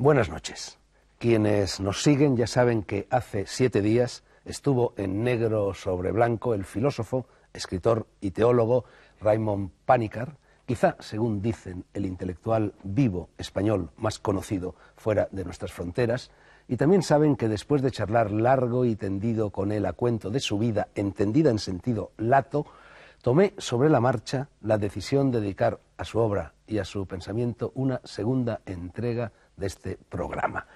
Buenas noches. Quienes nos siguen ya saben que hace siete días estuvo en negro sobre blanco el filósofo, escritor y teólogo Raymond Panicar, quizá, según dicen, el intelectual vivo español más conocido fuera de nuestras fronteras, y también saben que después de charlar largo y tendido con él a cuento de su vida, entendida en sentido lato, tomé sobre la marcha la decisión de dedicar a su obra y a su pensamiento una segunda entrega de este programa.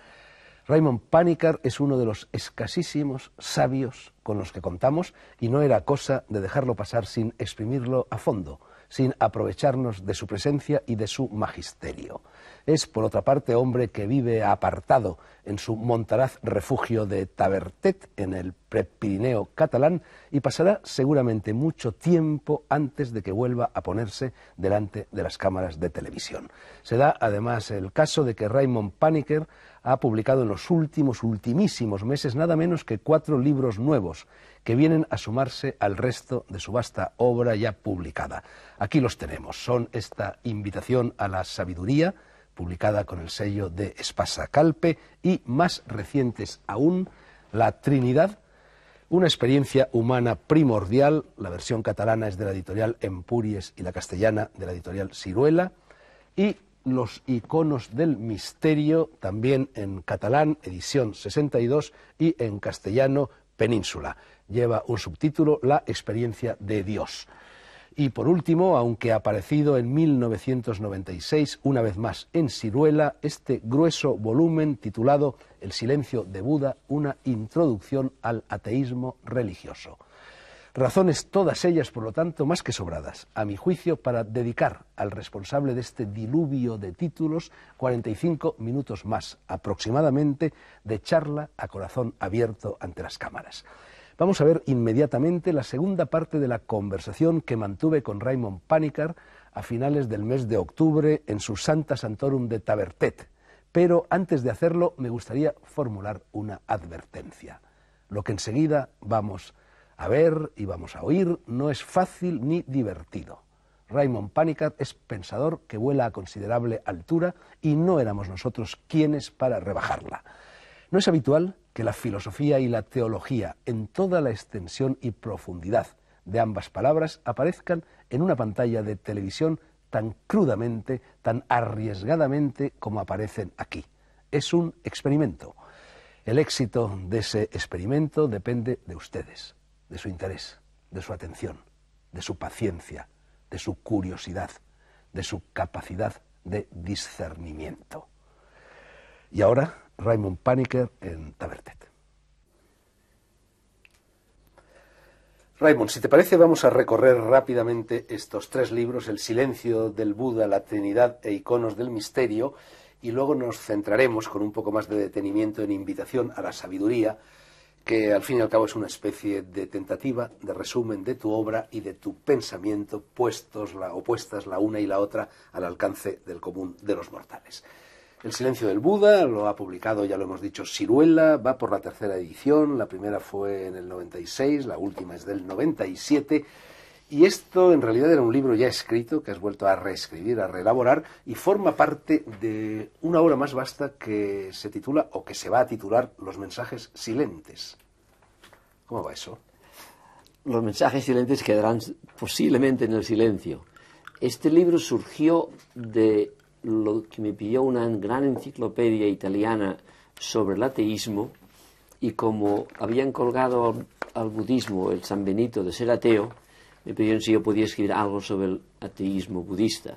Raymond Panikar es uno de los escasísimos sabios con los que contamos y no era cosa de dejarlo pasar sin exprimirlo a fondo, sin aprovecharnos de su presencia y de su magisterio es, por otra parte, hombre que vive apartado en su montaraz refugio de Tabertet, en el Prepirineo catalán, y pasará seguramente mucho tiempo antes de que vuelva a ponerse delante de las cámaras de televisión. Se da, además, el caso de que Raymond Paniker ha publicado en los últimos, ultimísimos meses nada menos que cuatro libros nuevos que vienen a sumarse al resto de su vasta obra ya publicada. Aquí los tenemos. Son esta invitación a la sabiduría, publicada con el sello de Espasa Calpe, y más recientes aún, La Trinidad, una experiencia humana primordial, la versión catalana es de la editorial Empuries... y la castellana de la editorial Ciruela, y Los iconos del misterio, también en catalán, edición 62, y en castellano, Península. Lleva un subtítulo, La experiencia de Dios. Y por último, aunque ha aparecido en 1996 una vez más en Siruela, este grueso volumen titulado El silencio de Buda, una introducción al ateísmo religioso. Razones todas ellas, por lo tanto, más que sobradas, a mi juicio, para dedicar al responsable de este diluvio de títulos 45 minutos más aproximadamente de charla a corazón abierto ante las cámaras. Vamos a ver inmediatamente la segunda parte de la conversación que mantuve con Raymond Panikar a finales del mes de octubre en su Santa Santorum de Tabertet. Pero antes de hacerlo me gustaría formular una advertencia. Lo que enseguida vamos a ver y vamos a oír no es fácil ni divertido. Raymond Panikar es pensador que vuela a considerable altura y no éramos nosotros quienes para rebajarla. No es habitual que la filosofía y la teología, en toda la extensión y profundidad de ambas palabras, aparezcan en una pantalla de televisión tan crudamente, tan arriesgadamente como aparecen aquí. Es un experimento. El éxito de ese experimento depende de ustedes, de su interés, de su atención, de su paciencia, de su curiosidad, de su capacidad de discernimiento. Y ahora Raymond Paniker en Tabertet. Raymond, si te parece, vamos a recorrer rápidamente estos tres libros, El silencio del Buda, La Trinidad e Iconos del Misterio, y luego nos centraremos con un poco más de detenimiento en Invitación a la Sabiduría, que al fin y al cabo es una especie de tentativa de resumen de tu obra y de tu pensamiento puestos la, opuestas la una y la otra al alcance del común de los mortales. El silencio del Buda lo ha publicado, ya lo hemos dicho, Siruela, va por la tercera edición, la primera fue en el 96, la última es del 97. Y esto en realidad era un libro ya escrito que has vuelto a reescribir, a reelaborar y forma parte de una obra más vasta que se titula o que se va a titular Los mensajes silentes. ¿Cómo va eso? Los mensajes silentes quedarán posiblemente en el silencio. Este libro surgió de lo que me pidió una gran enciclopedia italiana sobre el ateísmo y como habían colgado al, budismo el San Benito de ser ateo, me pidieron si yo podía escribir algo sobre el ateísmo budista.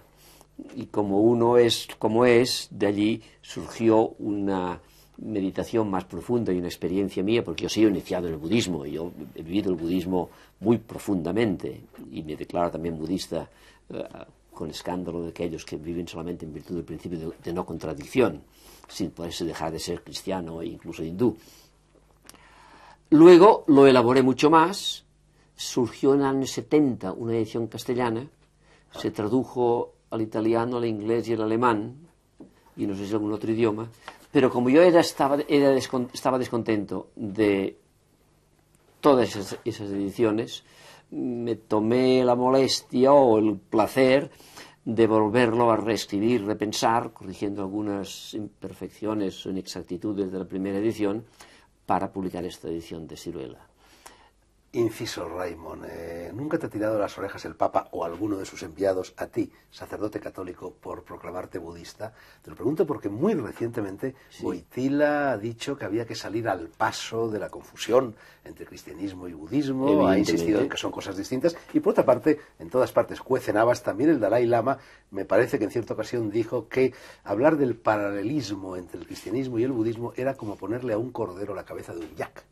Y como uno es como es, de allí surgió una meditación más profunda y una experiencia mía, porque yo soy iniciado en el budismo, y yo he vivido el budismo muy profundamente y me declaro también budista eh, con escándalo de aquellos que viven solamente en virtud del principio de, no contradicción, sin poderse dejar de ser cristiano e incluso hindú. Luego lo elaboré mucho más, surgió en el año 70 una edición castellana, se tradujo al italiano, al inglés y al alemán, y no sé si algún otro idioma, pero como yo era, estaba, descontento de todas esas ediciones, me tomé la molestia o el placer de volverlo a reescribir, repensar, corrigiendo algunas imperfecciones o inexactitudes de la primera edición para publicar esta edición de Ciruela. Inciso Raymond, eh, ¿nunca te ha tirado las orejas el Papa o alguno de sus enviados a ti, sacerdote católico, por proclamarte budista? Te lo pregunto porque muy recientemente ha dicho que había que salir al paso de la confusión entre cristianismo y budismo, ha insistido en que son cosas distintas y por otra parte, en todas partes cuecen habas, también el Dalai Lama me parece que en cierta ocasión dijo que hablar del paralelismo entre el cristianismo y el budismo era como ponerle a un cordero la cabeza de un yak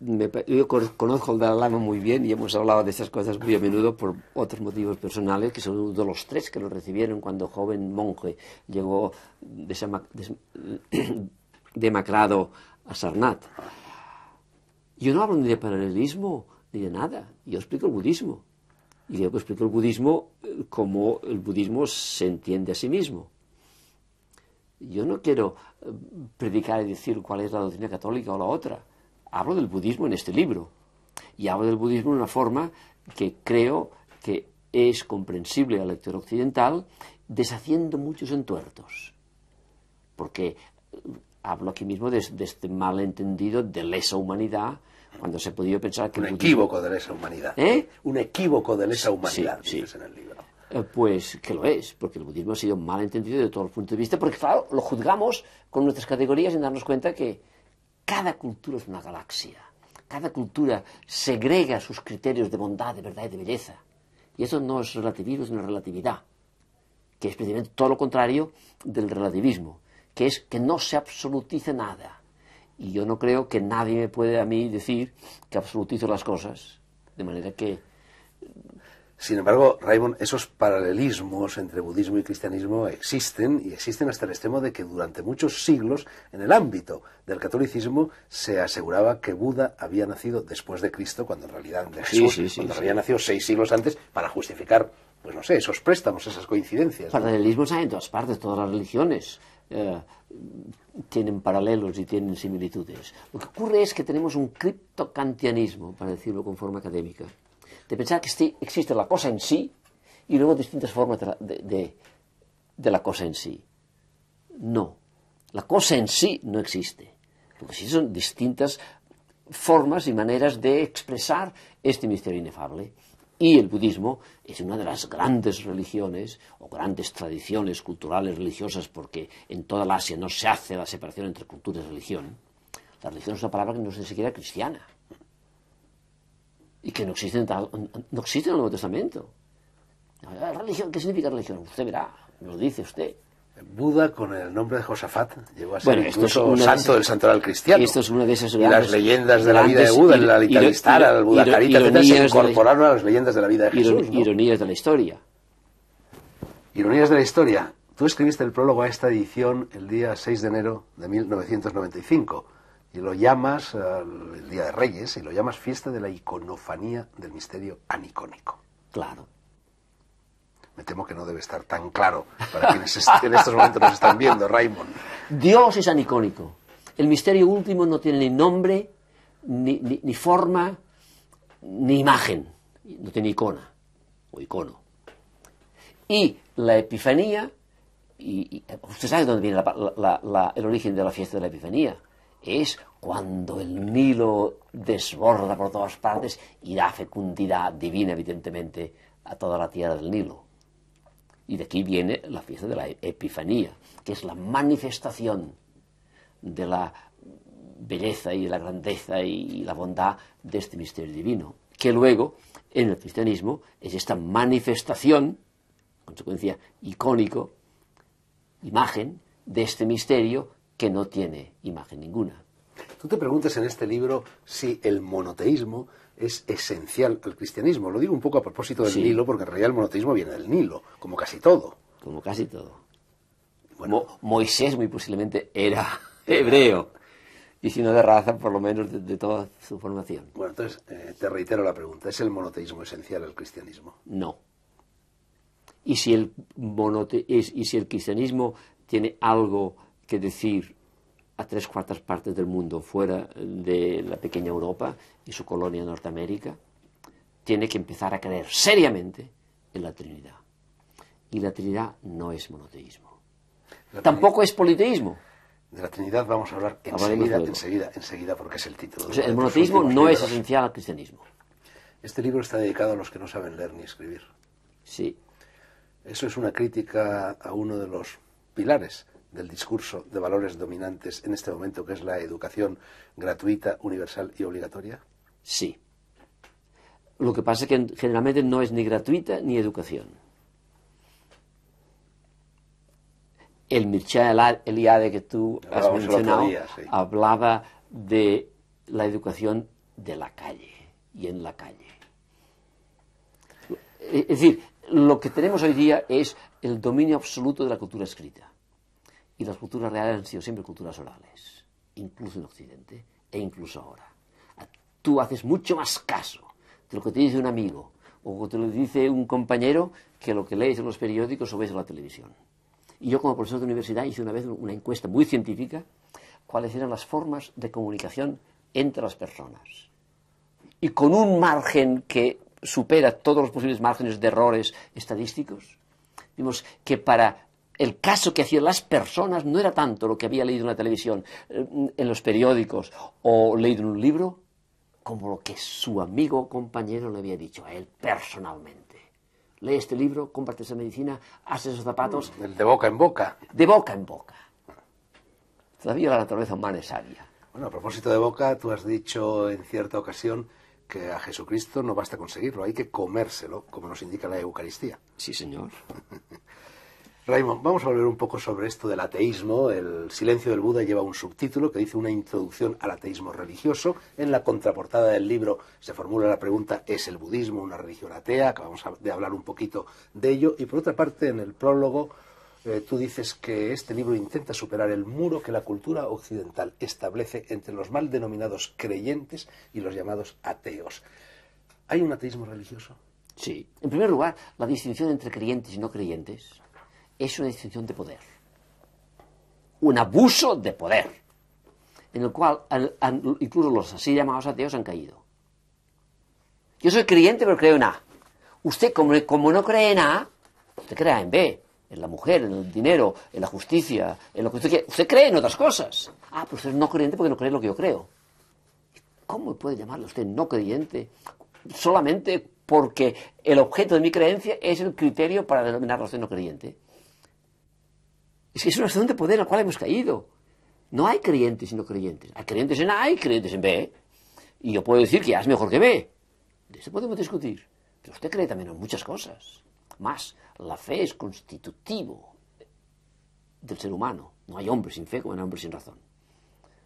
yo conozco al Dalai Lama muy bien y hemos hablado de estas cosas muy a menudo por otros motivos personales, que son uno de los tres que lo recibieron cuando joven monje llegó demacrado a Sarnat. Yo no hablo ni de paralelismo ni de nada, yo explico el budismo. Y yo explico el budismo eh, como el budismo se entiende a sí mismo. Yo no quiero eh, predicar y decir cuál es la doctrina católica o la otra hablo del budismo en este libro y hablo del budismo de una forma que creo que es comprensible al lector occidental, deshaciendo muchos entuertos. Porque eh, hablo aquí mismo de, este malentendido de lesa humanidad, cuando se podía pensar que... Un equívoco de lesa humanidad. ¿Eh? Un equívoco de lesa humanidad, en el libro. Eh, pues que lo es, porque el budismo ha sido malentendido de todos los puntos de vista, porque claro, lo juzgamos con nuestras categorías sin darnos cuenta que, cada cultura es una galaxia. Cada cultura segrega sus criterios de bondad, de verdad y de belleza. Y eso no es relativismo, es una relatividad, que es precisamente todo lo contrario del relativismo, que es que no se absolutice nada. Y yo no creo que nadie me puede a mí decir que absolutizo las cosas, de manera que sin embargo, Raymond, esos paralelismos entre budismo y cristianismo existen y existen hasta el extremo de que durante muchos siglos, en el ámbito del catolicismo, se aseguraba que Buda había nacido después de Cristo, cuando en realidad de cuando había nacido seis siglos antes, para justificar, pues no sé, esos préstamos, esas coincidencias. Paralelismos hay en todas partes, todas las religiones. Eh, tienen paralelos y tienen similitudes. Lo que ocurre es que tenemos un criptocantianismo, para decirlo con forma académica de pensar que existe la cosa en sí y luego distintas formas de la, cosa en sí. No, la cosa en sí no existe. Porque que son distintas formas y maneras de expresar este misterio inefable. Y el budismo es una de las grandes religiones o grandes tradiciones culturales religiosas porque en toda la Asia no se hace la separación entre cultura y religión. La religión es una palabra que no es ni siquiera cristiana y que no existe en, no existe en el Nuevo Testamento. ¿Qué significa religión? Usted verá, lo dice usted. Buda con el nombre de Josafat llegó a ser bueno, santo del santoral cristiano. Esto es una de esas las leyendas de la vida de Buda, en la Litaristara, el Buda Carita, que se a las leyendas de la vida de Jesús. Ironías de la historia. Ironías de la historia. Tú escribiste el prólogo a esta edición el día 6 de enero de 1995 y lo llamas eh, el Día de Reyes y lo llamas fiesta de la iconofanía del misterio anicónico. Claro. Me temo que no debe estar tan claro para quienes en estos momentos nos están viendo, Raymond. Dios es anicónico. El misterio último no tiene ni nombre, ni, forma, ni imagen. No tiene icona o icono. Y la Epifanía, usted sabe dónde viene el origen de la fiesta de la Epifanía es cuando el Nilo desborda por todas partes y da fecundidad divina, evidentemente, a toda la tierra del Nilo. Y de aquí viene la fiesta de la Epifanía, que es la manifestación de la belleza y la grandeza y la bondad de este misterio divino, que luego en el cristianismo es esta manifestación, consecuencia icónico, imagen de este misterio que no tiene imagen ninguna. Tú te preguntas en este libro si el monoteísmo es esencial al cristianismo. Lo digo un poco a propósito del Nilo, porque en realidad el monoteísmo viene del Nilo, como casi todo. Como casi todo. Bueno. Moisés muy posiblemente era hebreo, y si no de raza, por lo menos de, toda su formación. Bueno, entonces eh, te reitero la pregunta, ¿es el monoteísmo esencial al cristianismo? No. Y si el, monote y si el cristianismo tiene algo decir a tres cuartas partes del mundo fuera de la pequeña Europa y su colonia Norteamérica, tiene que empezar a creer seriamente en la Trinidad. Y la Trinidad no es monoteísmo. Tampoco es politeísmo. De la Trinidad vamos a hablar enseguida, enseguida, enseguida, porque es el título. el monoteísmo no es esencial al cristianismo. Este libro está dedicado a los que no saben leer ni escribir. Sí. Eso es una crítica a uno de los pilares del discurso de valores dominantes en este momento, que es la educación gratuita, universal y obligatoria? Sí. Lo que pasa es que generalmente no es ni gratuita ni educación. El Mircea Eliade que tú has mencionado hablaba de la educación de la calle y en la calle. Es decir, lo que tenemos hoy día es el dominio absoluto de la cultura escrita. Y las culturas reales han sido siempre culturas orales, incluso en Occidente e incluso ahora. Tú haces mucho más caso de lo que te dice un amigo o que te lo dice un compañero que lo que lees en los periódicos o ves en la televisión. Y yo como profesor de universidad hice una vez una encuesta muy científica cuáles eran las formas de comunicación entre las personas. Y con un margen que supera todos los posibles márgenes de errores estadísticos, vimos que para el caso que hacían las personas no era tanto lo que había leído en la televisión, eh, en los periódicos o leído en un libro, como lo que su amigo o compañero le había dicho a él personalmente. Lee este libro, comparte esa medicina, haz esos zapatos. Mm, de boca en boca. De boca en boca. Todavía la naturaleza humana es sabia. Bueno, a propósito de boca, tú has dicho en cierta ocasión que a Jesucristo no basta conseguirlo, hay que comérselo, como nos indica la Eucaristía. Sí, señor. Raymond, vamos a hablar un poco sobre esto del ateísmo. El silencio del Buda lleva un subtítulo que dice una introducción al ateísmo religioso. En la contraportada del libro se formula la pregunta ¿es el budismo una religión atea? Acabamos de hablar un poquito de ello. Y por otra parte, en el prólogo eh, tú dices que este libro intenta superar el muro que la cultura occidental establece entre los mal denominados creyentes y los llamados ateos. ¿Hay un ateísmo religioso? Sí. En primer lugar, la distinción entre creyentes y no creyentes es una distinción de poder, un abuso de poder, en el cual incluso los así llamados ateos han caído. Yo soy creyente, pero creo en A. Usted, como, no cree en A, usted crea en B, en la mujer, en el dinero, en la justicia, en lo que usted quiere. Usted cree en otras cosas. Ah, pero usted es no creyente porque no cree en lo que yo creo. ¿Cómo puede llamarle usted no creyente? Solamente porque el objeto de mi creencia es el criterio para denominarlo usted no creyente. Es que es una razón de poder a la cual hemos caído. No hay creyentes y no creyentes. Hay creyentes en A hay creyentes en B. Y yo puedo decir que A es mejor que B. De eso podemos discutir. Pero usted cree también en muchas cosas. Más, la fe es constitutivo del ser humano. No hay hombre sin fe como hay hombre sin razón.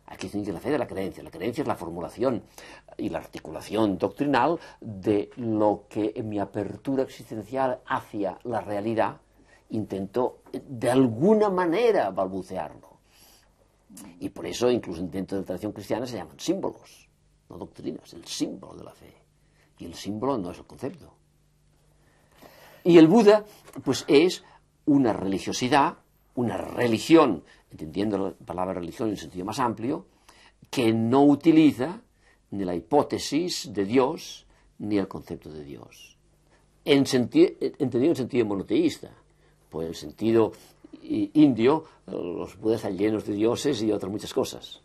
Aquí se la fe de la creencia. La creencia es la formulación y la articulación doctrinal de lo que en mi apertura existencial hacia la realidad intentó eh, de alguna manera balbucearlo. Y por eso incluso en de la tradición cristiana se llaman símbolos, no doctrinas, el símbolo de la fe. Y el símbolo no es el concepto. Y el Buda, pues es una religiosidad, una religión, entendiendo la palabra religión en el sentido más amplio, que no utiliza ni la hipótesis de Dios ni el concepto de Dios. Eh, entendido en sentido monoteísta pues en sentido indio, los budas están llenos de dioses y otras muchas cosas.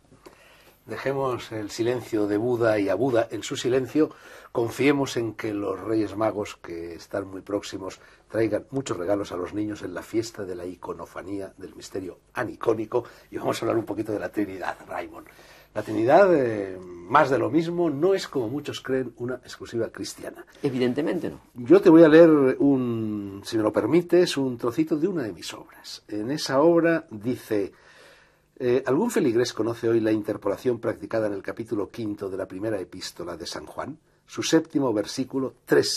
Dejemos el silencio de Buda y a Buda en su silencio. Confiemos en que los Reyes Magos, que están muy próximos, traigan muchos regalos a los niños en la fiesta de la iconofanía del misterio anicónico. Y vamos a hablar un poquito de la Trinidad, Raymond. La Trinidad, eh, más de lo mismo, no es como muchos creen una exclusiva cristiana. Evidentemente no. Yo te voy a leer un, si me lo permites, un trocito de una de mis obras. En esa obra dice, eh, ¿algún feligrés conoce hoy la interpolación practicada en el capítulo quinto de la primera epístola de San Juan? su séptimo versículo, tres,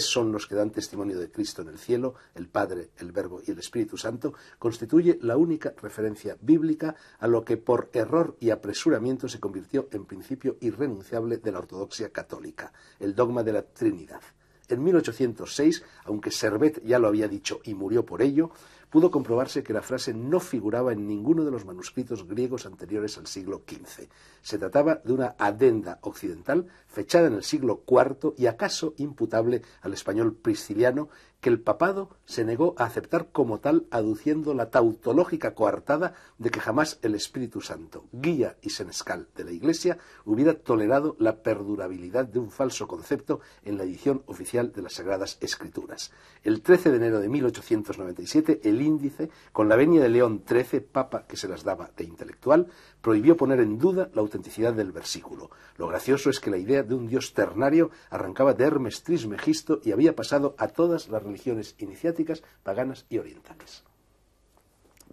son los que dan testimonio de Cristo en el cielo, el Padre, el Verbo y el Espíritu Santo, constituye la única referencia bíblica a lo que por error y apresuramiento se convirtió en principio irrenunciable de la ortodoxia católica, el dogma de la Trinidad. En 1806, aunque Servet ya lo había dicho y murió por ello, pudo comprobarse que la frase no figuraba en ninguno de los manuscritos griegos anteriores al siglo XV. Se trataba de una adenda occidental fechada en el siglo IV y acaso imputable al español prisciliano que el papado se negó a aceptar como tal, aduciendo la tautológica coartada de que jamás el Espíritu Santo, guía y senescal de la Iglesia, hubiera tolerado la perdurabilidad de un falso concepto en la edición oficial de las Sagradas Escrituras. El 13 de enero de 1897, el índice, con la venia de León XIII, papa que se las daba de intelectual, prohibió poner en duda la autenticidad del versículo. Lo gracioso es que la idea de un dios ternario arrancaba de Hermes Trismegisto y había pasado a todas las religiones iniciáticas, paganas y orientales.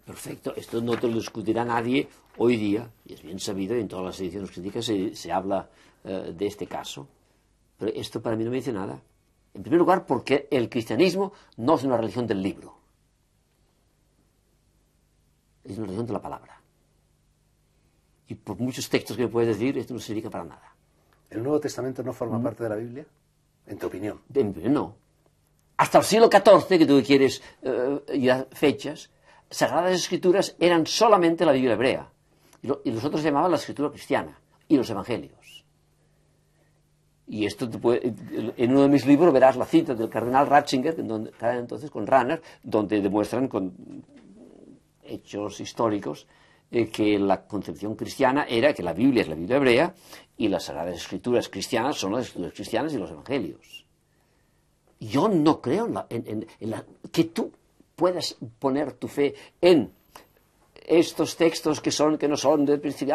Perfecto, esto no te lo discutirá nadie hoy día, y es bien sabido, en todas las ediciones críticas se, habla eh, de este caso, pero esto para mí no me dice nada. En primer lugar, porque el cristianismo no es una religión del libro, es una religión de la palabra. Y por muchos textos que me puedes decir, esto no significa para nada. ¿El Nuevo Testamento no forma mm. parte de la Biblia? En tu opinión, no. Hasta el siglo XIV, que tú quieres eh, fechas, Sagradas Escrituras eran solamente la Biblia hebrea. Y, los otros llamaban la Escritura cristiana y los Evangelios. Y esto en uno de mis libros verás la cita del cardenal Ratzinger, donde, entonces con Ranner, donde demuestran con hechos históricos eh, que la concepción cristiana era que la Biblia es la Biblia hebrea y las Sagradas Escrituras cristianas son las Escrituras cristianas y los Evangelios. Yo no creo en, que tú puedas poner tu fe en estos textos que son, que no son de principio.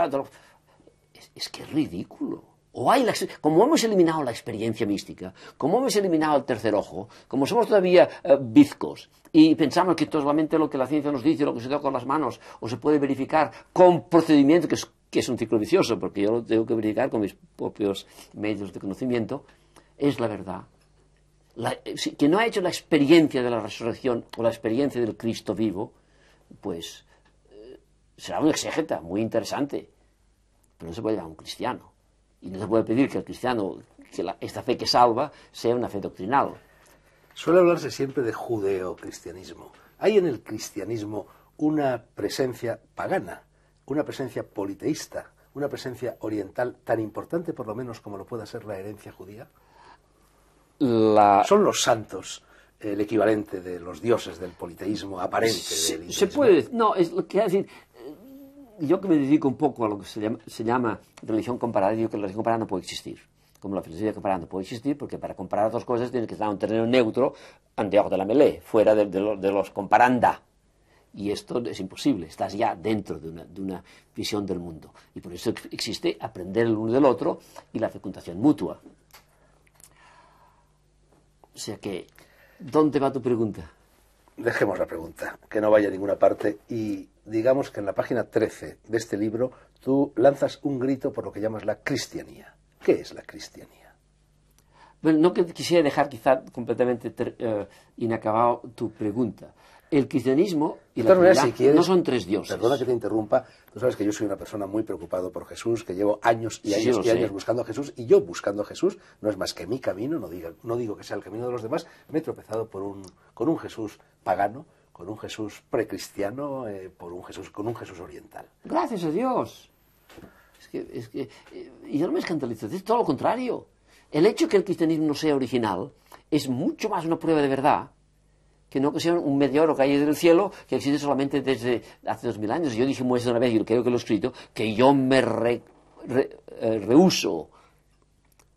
Es, que es ridículo. O hay como hemos eliminado la experiencia mística, como hemos eliminado el tercer ojo, como somos todavía eh, bizcos y pensamos que solamente lo que la ciencia nos dice, lo que se toca con las manos, o se puede verificar con procedimiento que es un ciclo vicioso, porque yo lo tengo que verificar con mis propios medios de conocimiento, es la verdad eh, que no ha hecho la experiencia de la resurrección o la experiencia del Cristo vivo, pues eh, será un exégeta muy interesante, pero no se puede llamar un cristiano. Y no se puede pedir que el cristiano, que esta fe que salva, sea una fe doctrinal. Suele hablarse siempre de judeocristianismo. Hay en el cristianismo una presencia pagana, una presencia politeísta, una presencia oriental tan importante por lo menos como lo pueda ser la herencia judía. Son los santos eh, el equivalente de los dioses del politeísmo aparente. Se, puede, no, es lo que decir, eh, yo que me dedico un poco a lo que se llama, religión comparada, digo que la religión comparada no puede existir como la filosofía comparada no puede existir, porque para comparar dos cosas tienes que estar en un terreno neutro ante de la melee, fuera de, los comparanda. Y esto es imposible, estás ya dentro de una visión del mundo. Y por eso existe aprender el uno del otro y la fecundación mutua. O sea que, ¿dónde va tu pregunta? Dejemos la pregunta, que no vaya a ninguna parte y digamos que en la página 13 de este libro tú lanzas un grito por lo que llamas la cristianía. ¿Qué es la cristianía? Bueno, no quisiera dejar quizá completamente eh, inacabado tu pregunta el cristianismo y la no son tres dioses. Perdona que te interrumpa, tú sabes que yo soy una persona muy preocupado por Jesús, que llevo años y años y años buscando a Jesús, y yo buscando a Jesús no es más que mi camino, no, diga, no digo que sea el camino de los demás, me he tropezado por un, con un Jesús pagano, con un Jesús precristiano, eh, por un Jesús, con un Jesús oriental. Gracias a Dios. Es que, es que, eh, y yo no me escandalizo, es todo lo contrario. El hecho que el cristianismo no sea original es mucho más una prueba de verdad que no sea un meteoro hay del cielo que existe solamente desde hace dos mil años. Yo dije pues, una vez, y creo que lo he escrito, que yo me reuso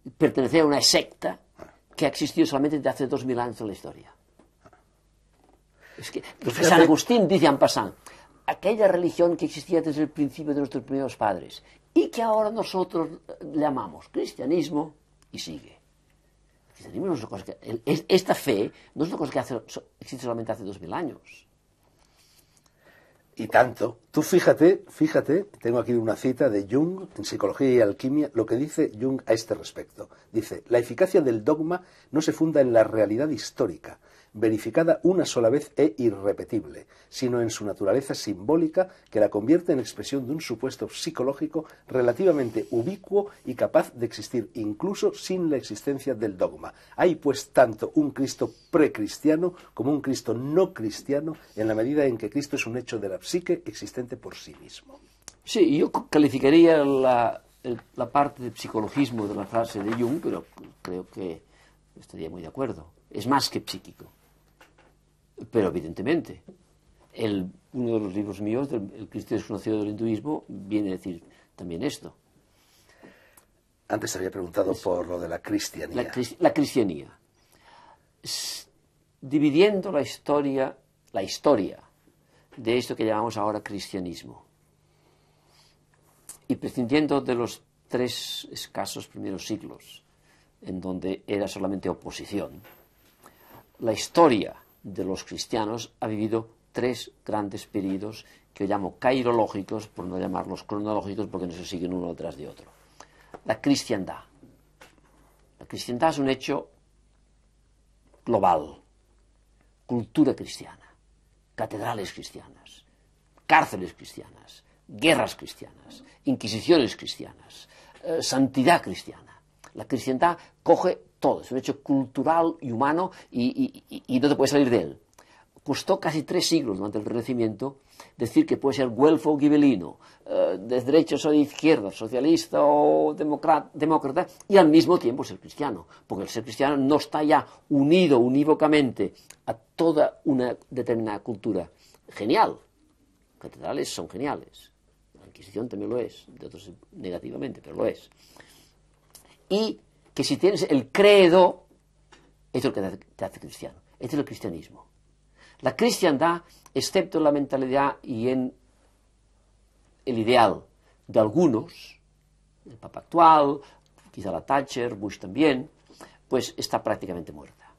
eh, pertenecer a una secta que ha existido solamente desde hace dos mil años en la historia. Es que San Agustín dice en aquella religión que existía desde el principio de nuestros primeros padres y que ahora nosotros le llamamos cristianismo y sigue esta fe no es una cosa que existe solamente hace dos mil años. Y tanto. Tú fíjate, fíjate, tengo aquí una cita de Jung en Psicología y Alquimia, lo que dice Jung a este respecto. Dice, la eficacia del dogma no se funda en la realidad histórica, verificada una sola vez e irrepetible, sino en su naturaleza simbólica que la convierte en expresión de un supuesto psicológico relativamente ubicuo y capaz de existir incluso sin la existencia del dogma. Hay pues tanto un Cristo precristiano como un Cristo no cristiano en la medida en que Cristo es un hecho de la psique existente por sí mismo. Sí, yo calificaría la, parte de psicologismo de la frase de Jung, pero creo que estaría muy de acuerdo. Es más que psíquico. Pero evidentemente, el, uno de los libros míos, del, El Cristo desconocido del hinduismo, viene a decir también esto. Antes había preguntado por lo de la cristianía. La, cristianía. dividiendo la historia, la historia de esto que llamamos ahora cristianismo. Y prescindiendo de los tres escasos primeros siglos, en donde era solamente oposición, la historia de los cristianos ha vivido tres grandes periodos que yo llamo cairológicos, por no llamarlos cronológicos, porque no se siguen uno detrás de otro. La cristiandad. La cristiandad es un hecho global, cultura cristiana catedrales cristianas, cárceles cristianas, guerras cristianas, inquisiciones cristianas, eh, santidad cristiana. La cristiandad coge todo, es un hecho cultural y humano y, y no te puedes salir de él costó casi tres siglos durante el Renacimiento decir que puede ser guelfo o gibelino, eh, de derecha o de izquierda, socialista o demócrata, y al mismo tiempo ser cristiano, porque el ser cristiano no está ya unido unívocamente a toda una determinada cultura. Genial. Catedrales son geniales. La Inquisición también lo es, de otros negativamente, pero lo es. Y que si tienes el credo, esto es lo que te hace cristiano. Este es el cristianismo. La cristiandad, excepto en la mentalidad y en el ideal de algunos, el Papa actual, quizá la Thatcher, Bush también, pues está prácticamente muerta.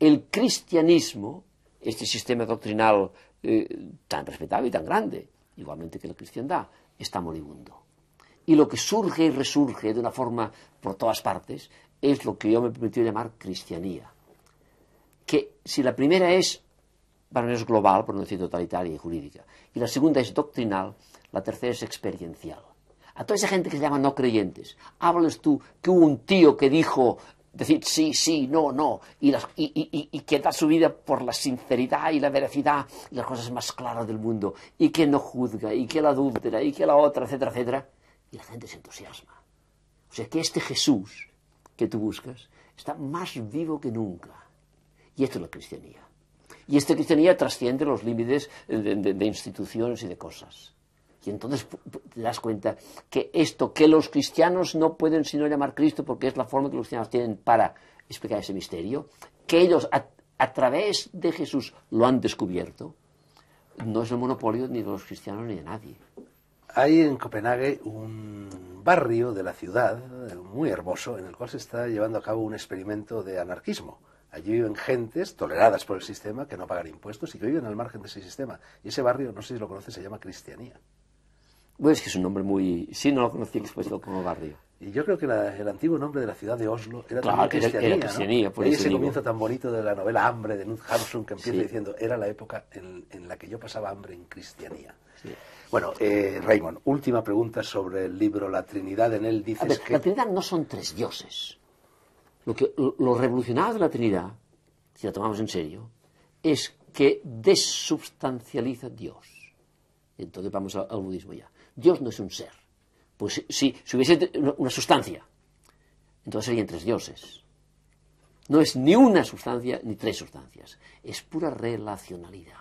El cristianismo, este sistema doctrinal eh, tan respetable y tan grande, igualmente que la cristiandad, está moribundo. Y lo que surge y resurge de una forma por todas partes es lo que yo me he llamar cristianía. Que si la primera es para mí es global, por no decir totalitaria y jurídica. Y la segunda es doctrinal, la tercera es experiencial. A toda esa gente que se llama no creyentes, háblales tú que hubo un tío que dijo, decir sí, sí, no, no, y, que da su vida por la sinceridad y la veracidad y las cosas más claras del mundo, y que no juzga, y que la adúltera, y que la otra, etcétera, etcétera, y la gente se entusiasma. O sea que este Jesús que tú buscas está más vivo que nunca. Y esto es la cristianía. Y este cristianía trasciende los límites de, instituciones y de cosas. Y entonces te das cuenta que esto, que los cristianos no pueden sino llamar Cristo porque es la forma que los cristianos tienen para explicar ese misterio, que ellos a, a través de Jesús lo han descubierto, no es el monopolio ni de los cristianos ni de nadie. Hay en Copenhague un barrio de la ciudad eh, muy hermoso en el cual se está llevando a cabo un experimento de anarquismo Allí viven gentes toleradas por el sistema que no pagan impuestos y que viven al margen de ese sistema. Y ese barrio, no sé si lo conoces, se llama Cristianía. Bueno, es que es un nombre muy... Sí, no lo conocí expuesto como barrio. Y yo creo que el antiguo nombre de la ciudad de Oslo era también Cristianía. ¿no? ese comienzo tan bonito de la novela Hambre de Knut Hamsun que empieza diciendo era la época en, la que yo pasaba hambre en Cristianía. Bueno, eh, Raymond, última pregunta sobre el libro La Trinidad. En él dices que... La Trinidad no son tres dioses. Lo, que, lo revolucionado de la Trinidad, si la tomamos en serio, es que desubstancializa Dios. Entonces vamos al, budismo ya. Dios no es un ser. Pues si, hubiese una sustancia, entonces serían tres dioses. No es ni una sustancia ni tres sustancias. Es pura relacionalidad.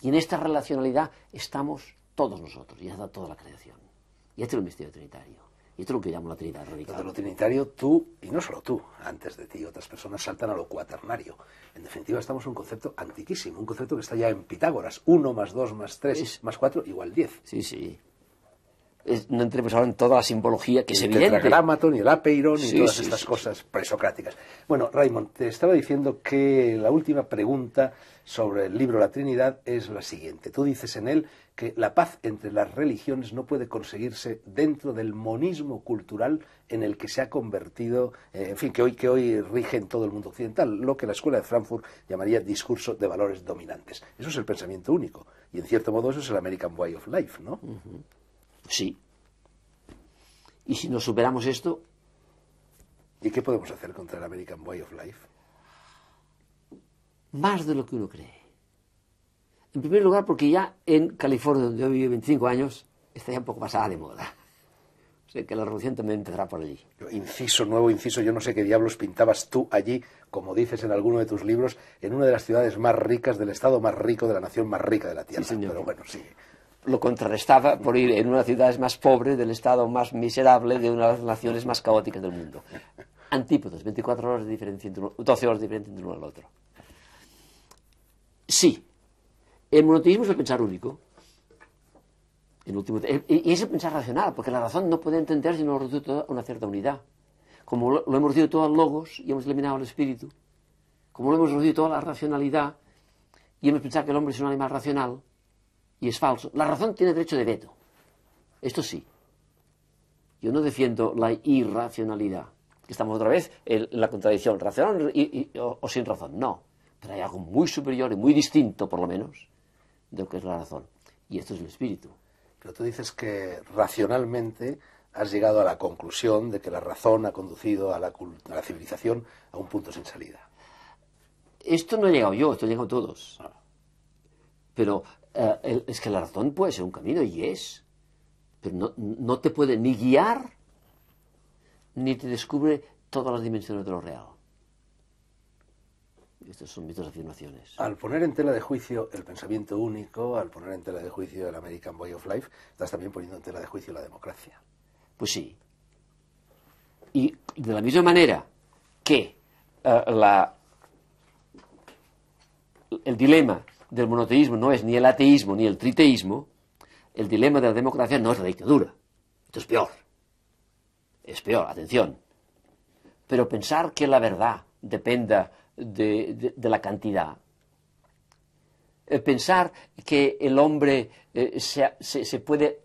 Y en esta relacionalidad estamos todos nosotros y está toda la creación. Y este es el misterio trinitario. Y esto lo que llamo la Trinidad Radical. lo trinitario, tú, y no solo tú, antes de ti, otras personas saltan a lo cuaternario. En definitiva, estamos en un concepto antiquísimo, un concepto que está ya en Pitágoras. Uno más dos más tres más cuatro igual diez. Sí, sí. no entremos en toda la simbología que se viene. El y el apeiron, ni todas estas cosas presocráticas. Bueno, Raymond, te estaba diciendo que la última pregunta sobre el libro La Trinidad es la siguiente. Tú dices en él que la paz entre las religiones no puede conseguirse dentro del monismo cultural en el que se ha convertido, eh, en fin, que hoy, que hoy rige en todo el mundo occidental, lo que la Escuela de Frankfurt llamaría discurso de valores dominantes. Eso es el pensamiento único, y en cierto modo eso es el American Way of Life, ¿no? Sí. Y si nos superamos esto... ¿Y qué podemos hacer contra el American Way of Life? Más de lo que uno cree. En primer lugar, porque ya en California, donde yo viví 25 años, está ya un poco pasada de moda. O que la revolución también empezará por allí. Inciso, nuevo inciso, yo no sé qué diablos pintabas tú allí, como dices en alguno de tus libros, en una de las ciudades más ricas, del estado más rico, de la nación más rica de la Tierra. Pero bueno, sí. Lo contrarrestaba por ir en una de las ciudades más pobres, del estado más miserable, de una de las naciones más caóticas del mundo. Antípodos, 24 horas de diferencia, entre uno, 12 horas de diferencia entre uno al otro. Sí, el monoteísmo es el pensar único. El último, y es el pensar racional, porque la razón no puede entender si no reducido a una cierta unidad. Como lo, hemos reducido todo los logos y hemos eliminado el espíritu, como lo hemos reducido toda la racionalidad y hemos pensado que el hombre es un animal racional y es falso, la razón tiene derecho de veto. Esto sí. Yo no defiendo la irracionalidad. Estamos otra vez en la contradicción, racional o sin razón. No. Pero hay algo muy superior y muy distinto, por lo menos, de lo que es la razón. Y esto es el espíritu. Pero tú dices que racionalmente has llegado a la conclusión de que la razón ha conducido a la, la civilización a un punto sin salida. Esto no he llegado yo, esto he llegado todos. Ah. Pero eh, es que la razón puede ser un camino y es, pero no te puede ni guiar ni te descubre todas las dimensiones de lo real. Estas son mis dos afirmaciones. Al poner en tela de juicio el pensamiento único, al poner en tela de juicio el American Way of Life, estás también poniendo en tela de juicio la democracia. Pues sí. Y de la misma manera que eh, el dilema del monoteísmo no es ni el ateísmo ni el triteísmo, el dilema de la democracia no es la dictadura. Esto es peor. Es peor, atención. Pero pensar que la verdad dependa de, la cantidad. Eh, pensar que el hombre eh, se, puede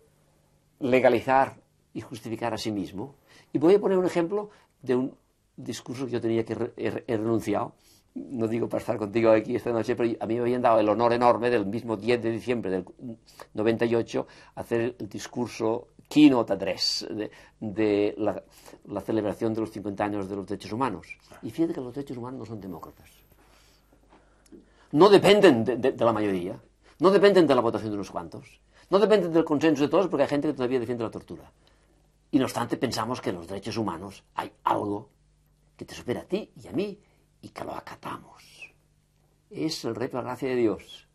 legalizar y justificar a sí mismo. Y voy a poner un ejemplo de un discurso que yo tenía que renunciar. renunciado. No digo para estar contigo aquí esta noche, pero a mí me habían dado el honor enorme del mismo 10 de diciembre del 98 hacer el discurso Keynote Address de, de la, celebración de los 50 años de los derechos humanos. Y fíjate que los derechos humanos no son demócratas. No dependen de, la mayoría, no dependen de la votación de unos cuantos, no dependen del consenso de todos porque hay gente que todavía defiende la tortura. Y no obstante, pensamos que en los derechos humanos hay algo que te supera a ti y a mí y que lo acatamos. Es el rey a la gracia de Dios.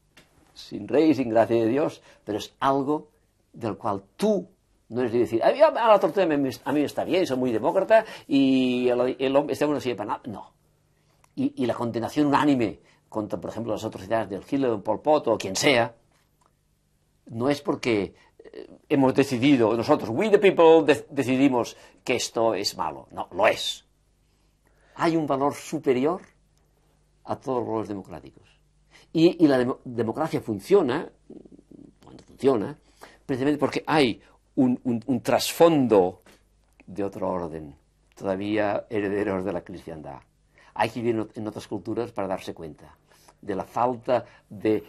Sin rey, sin gracia de Dios, pero es algo del cual tú no es decir, a la tortura a mí, me está bien, soy muy demócrata y el, hombre está no sirve para nada. No. Y, la condenación unánime contra, por ejemplo, las atrocidades del Hitler, del Pol Pot o quien sea, no es porque eh, hemos decidido, nosotros, we the people, decidimos que esto es malo. No, lo es. Hay un valor superior a todos los democráticos. Y, la democracia funciona, cuando funciona, precisamente porque hay un, trasfondo de otro orden, todavía herederos de la cristiandad. Hay que vivir en otras culturas para darse cuenta de la falta de eh,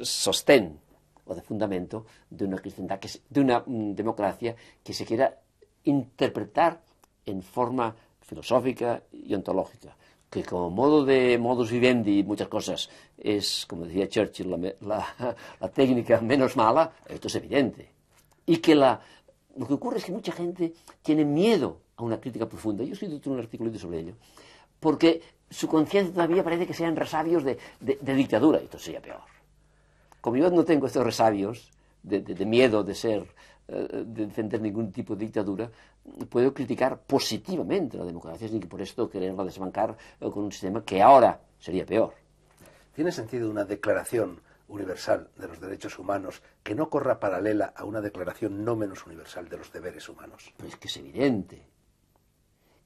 sostén o de fundamento de una de una mm, democracia que se quiera interpretar en forma filosófica y ontológica, que como modo de modus vivendi y muchas cosas es, como decía Churchill, la técnica menos mala, esto es evidente y que la, lo que ocurre es que mucha gente tiene miedo a una crítica profunda. Yo he escrito un artículo sobre ello, porque su conciencia todavía parece que sean resabios de, dictadura, y esto sería peor. Como yo no tengo estos resabios de, miedo de ser, eh, de defender ningún tipo de dictadura, puedo criticar positivamente la democracia sin que por esto quererla desbancar eh, con un sistema que ahora sería peor. ¿Tiene sentido una declaración universal de los derechos humanos que no corra paralela a una declaración no menos universal de los deberes humanos? Pues que es evidente.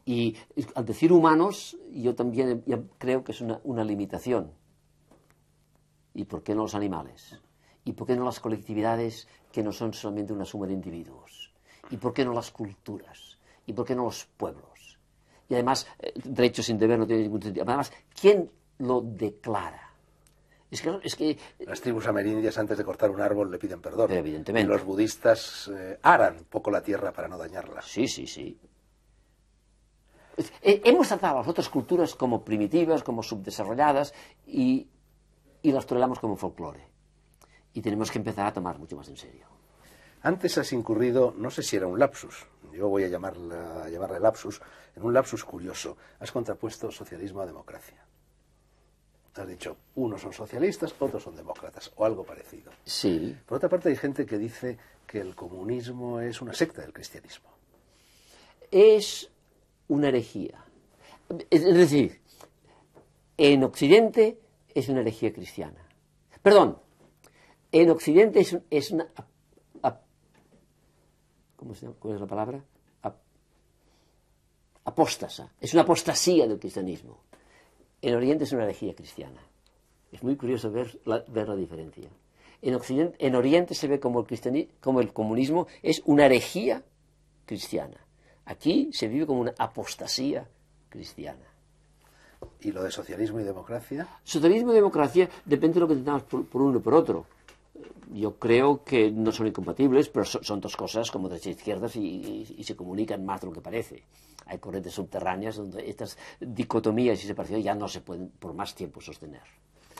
Y al decir humanos, yo también creo que es una, limitación. ¿Y por qué no los animales? ¿Y por qué no las colectividades que no son solamente una suma de individuos? ¿Y por qué no las culturas? ¿Y por qué no los pueblos? Y además, eh, derechos derecho sin deber no tiene ningún sentido. Además, ¿quién lo declara? Es que, eh, Las tribus amerindias antes de cortar un árbol le piden perdón. Evidentemente. los budistas eh, aran poco la tierra para no dañarla. Sí, sí, sí. Eh, hemos tratado a las otras culturas como primitivas, como subdesarrolladas, y, las toleramos como folclore. Y tenemos que empezar a tomar mucho más en serio. Antes has incurrido, no sé si era un lapsus, yo voy a, llamarla, a llamarle lapsus, en un lapsus curioso. Has contrapuesto socialismo a democracia has dicho, unos son socialistas, otros son demócratas, o algo parecido. Sí. Por otra parte, hay gente que dice que el comunismo es una secta del cristianismo. Es una herejía. Es decir, en Occidente es una herejía cristiana. Perdón, en Occidente es, una... ¿Cómo se ¿Cuál es la palabra? apóstasa. Es una apostasía del cristianismo. En Oriente es una herejía cristiana. Es muy curioso ver la, diferencia. En, Occidente, Oriente se ve como el, comunismo es una herejía cristiana. Aquí se vive como una apostasía cristiana. ¿Y lo de socialismo y democracia? Socialismo y democracia depende de lo que tengamos por, uno y por otro. Yo creo que no son incompatibles, pero son, dos cosas como derecha e izquierdas y, y se comunican más de lo que parece hay corrientes subterráneas donde estas dicotomías y separaciones ya no se pueden por más tiempo sostener.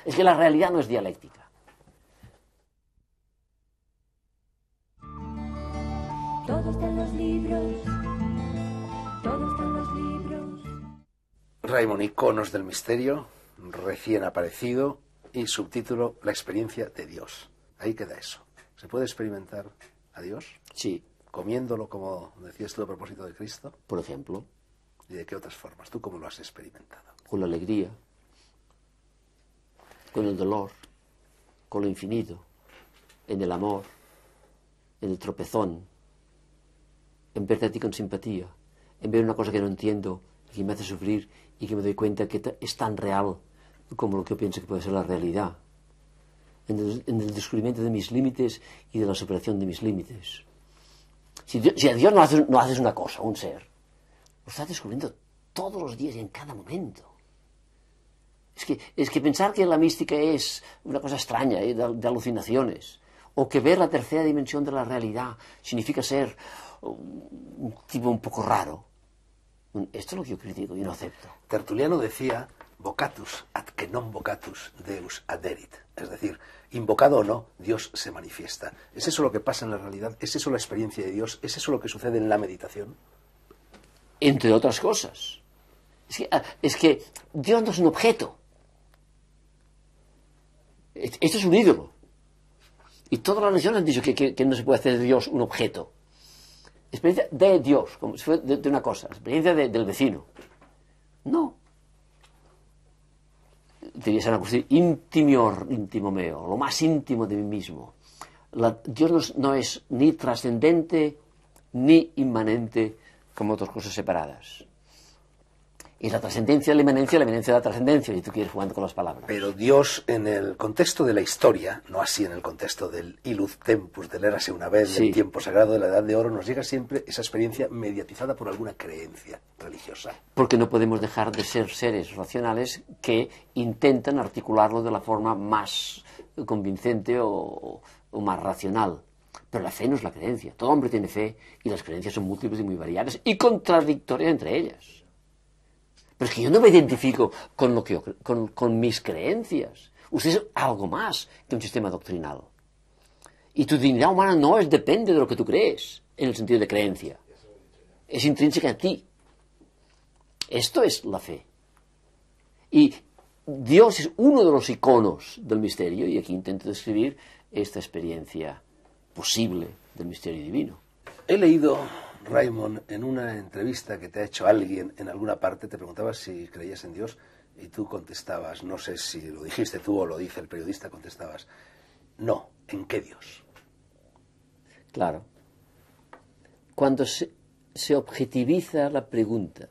Es que la realidad no es dialéctica. Todo los libros. los libros. Raymond, iconos del misterio, recién aparecido y subtítulo La experiencia de Dios. Ahí queda eso. ¿Se puede experimentar a Dios? Sí, comiéndolo, como decías tú, a propósito de Cristo? Por ejemplo. ¿Y de qué otras formas? ¿Tú cómo lo has experimentado? Con la alegría, con el dolor, con lo infinito, en el amor, en el tropezón, en verte a ti con simpatía, en ver una cosa que no entiendo y que me hace sufrir y que me doy cuenta que es tan real como lo que yo pienso que puede ser la realidad, en el, en el descubrimiento de mis límites y de la superación de mis límites. Si, a Dios no haces, haces una cosa, un ser, lo estás descubriendo todos los días y en cada momento. Es que, es que pensar que la mística es una cosa extraña, y eh, de, alucinaciones, o que ver la tercera dimensión de la realidad significa ser um, tipo un poco raro. Mm, esto es lo que yo critico y no acepto. Tertuliano decía vocatus ad que non vocatus Deus aderit. Es decir, invocado o no, Dios se manifiesta. ¿Es eso lo que pasa en la realidad? ¿Es eso la experiencia de Dios? ¿Es eso lo que sucede en la meditación? Entre otras cosas. Es que, ah, Dios no es un objeto. Esto es un ídolo. Y todas las naciones han dicho que, no se puede hacer de Dios un objeto. Experiencia de Dios, como si fuera de, una cosa, experiencia del vecino. No, diría San Agustín, intimior, íntimo meo, lo más íntimo de mí mismo. Dios no, no, es ni trascendente ni inmanente como otras cosas separadas. Y la trascendencia de la eminencia, la eminencia de la trascendencia, y tú quieres jugando con las palabras. Pero Dios, en el contexto de la historia, no así en el contexto del Ilus Tempus, del Érase una vez, del tiempo sagrado, de la Edad de Oro, nos llega siempre esa experiencia mediatizada por alguna creencia religiosa. Porque no podemos dejar de ser seres racionales que intentan articularlo de la forma más convincente o, o más racional. Pero la fe no es la creencia. Todo hombre tiene fe y las creencias son múltiples y muy variadas y contradictorias entre ellas. Pero es que yo no me identifico con, lo que con, mis creencias. Usted es algo más que un sistema doctrinal. Y tu dignidad humana no es depende de lo que tú crees, en el sentido de creencia. Es intrínseca a ti. Esto es la fe. Y Dios es uno de los iconos del misterio, y aquí intento describir esta experiencia posible del misterio divino. He leído Raymond, en una entrevista que te ha hecho alguien en alguna parte, te preguntaba si creías en Dios y tú contestabas, no sé si lo dijiste tú o lo dice el periodista, contestabas, no, ¿en qué Dios? Claro. Cuando se, objetiviza la pregunta,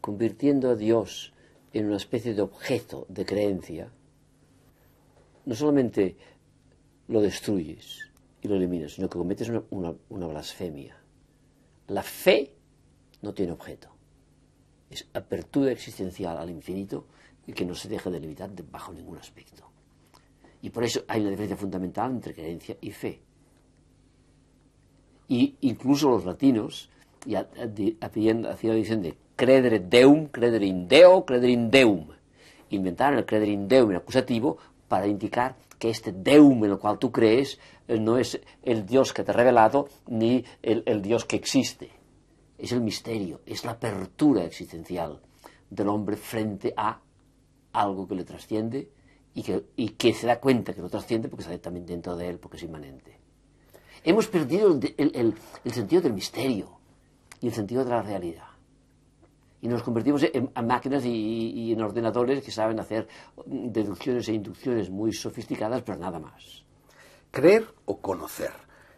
convirtiendo a Dios en una especie de objeto de creencia, no solamente lo destruyes y lo eliminas, sino que cometes una blasfemia. La fe no tiene objeto. Es apertura existencial al infinito y que no se deja de limitar bajo ningún aspecto. Y por eso hay una diferencia fundamental entre creencia y fe. Y incluso los latinos, ya haciendo la dicen de credere deum, credere in deo, credere in deum. Inventaron el credere in deum, en acusativo, para indicar que este deum en el cual tú crees no es el Dios que te ha revelado ni el, Dios que existe. Es el misterio, es la apertura existencial del hombre frente a algo que le trasciende y que, se da cuenta que lo trasciende porque está también dentro de él, porque es inmanente. Hemos perdido el, sentido del misterio y el sentido de la realidad. Y nos convertimos en, máquinas y en ordenadores que saben hacer deducciones e inducciones muy sofisticadas, pero nada más creer o conocer.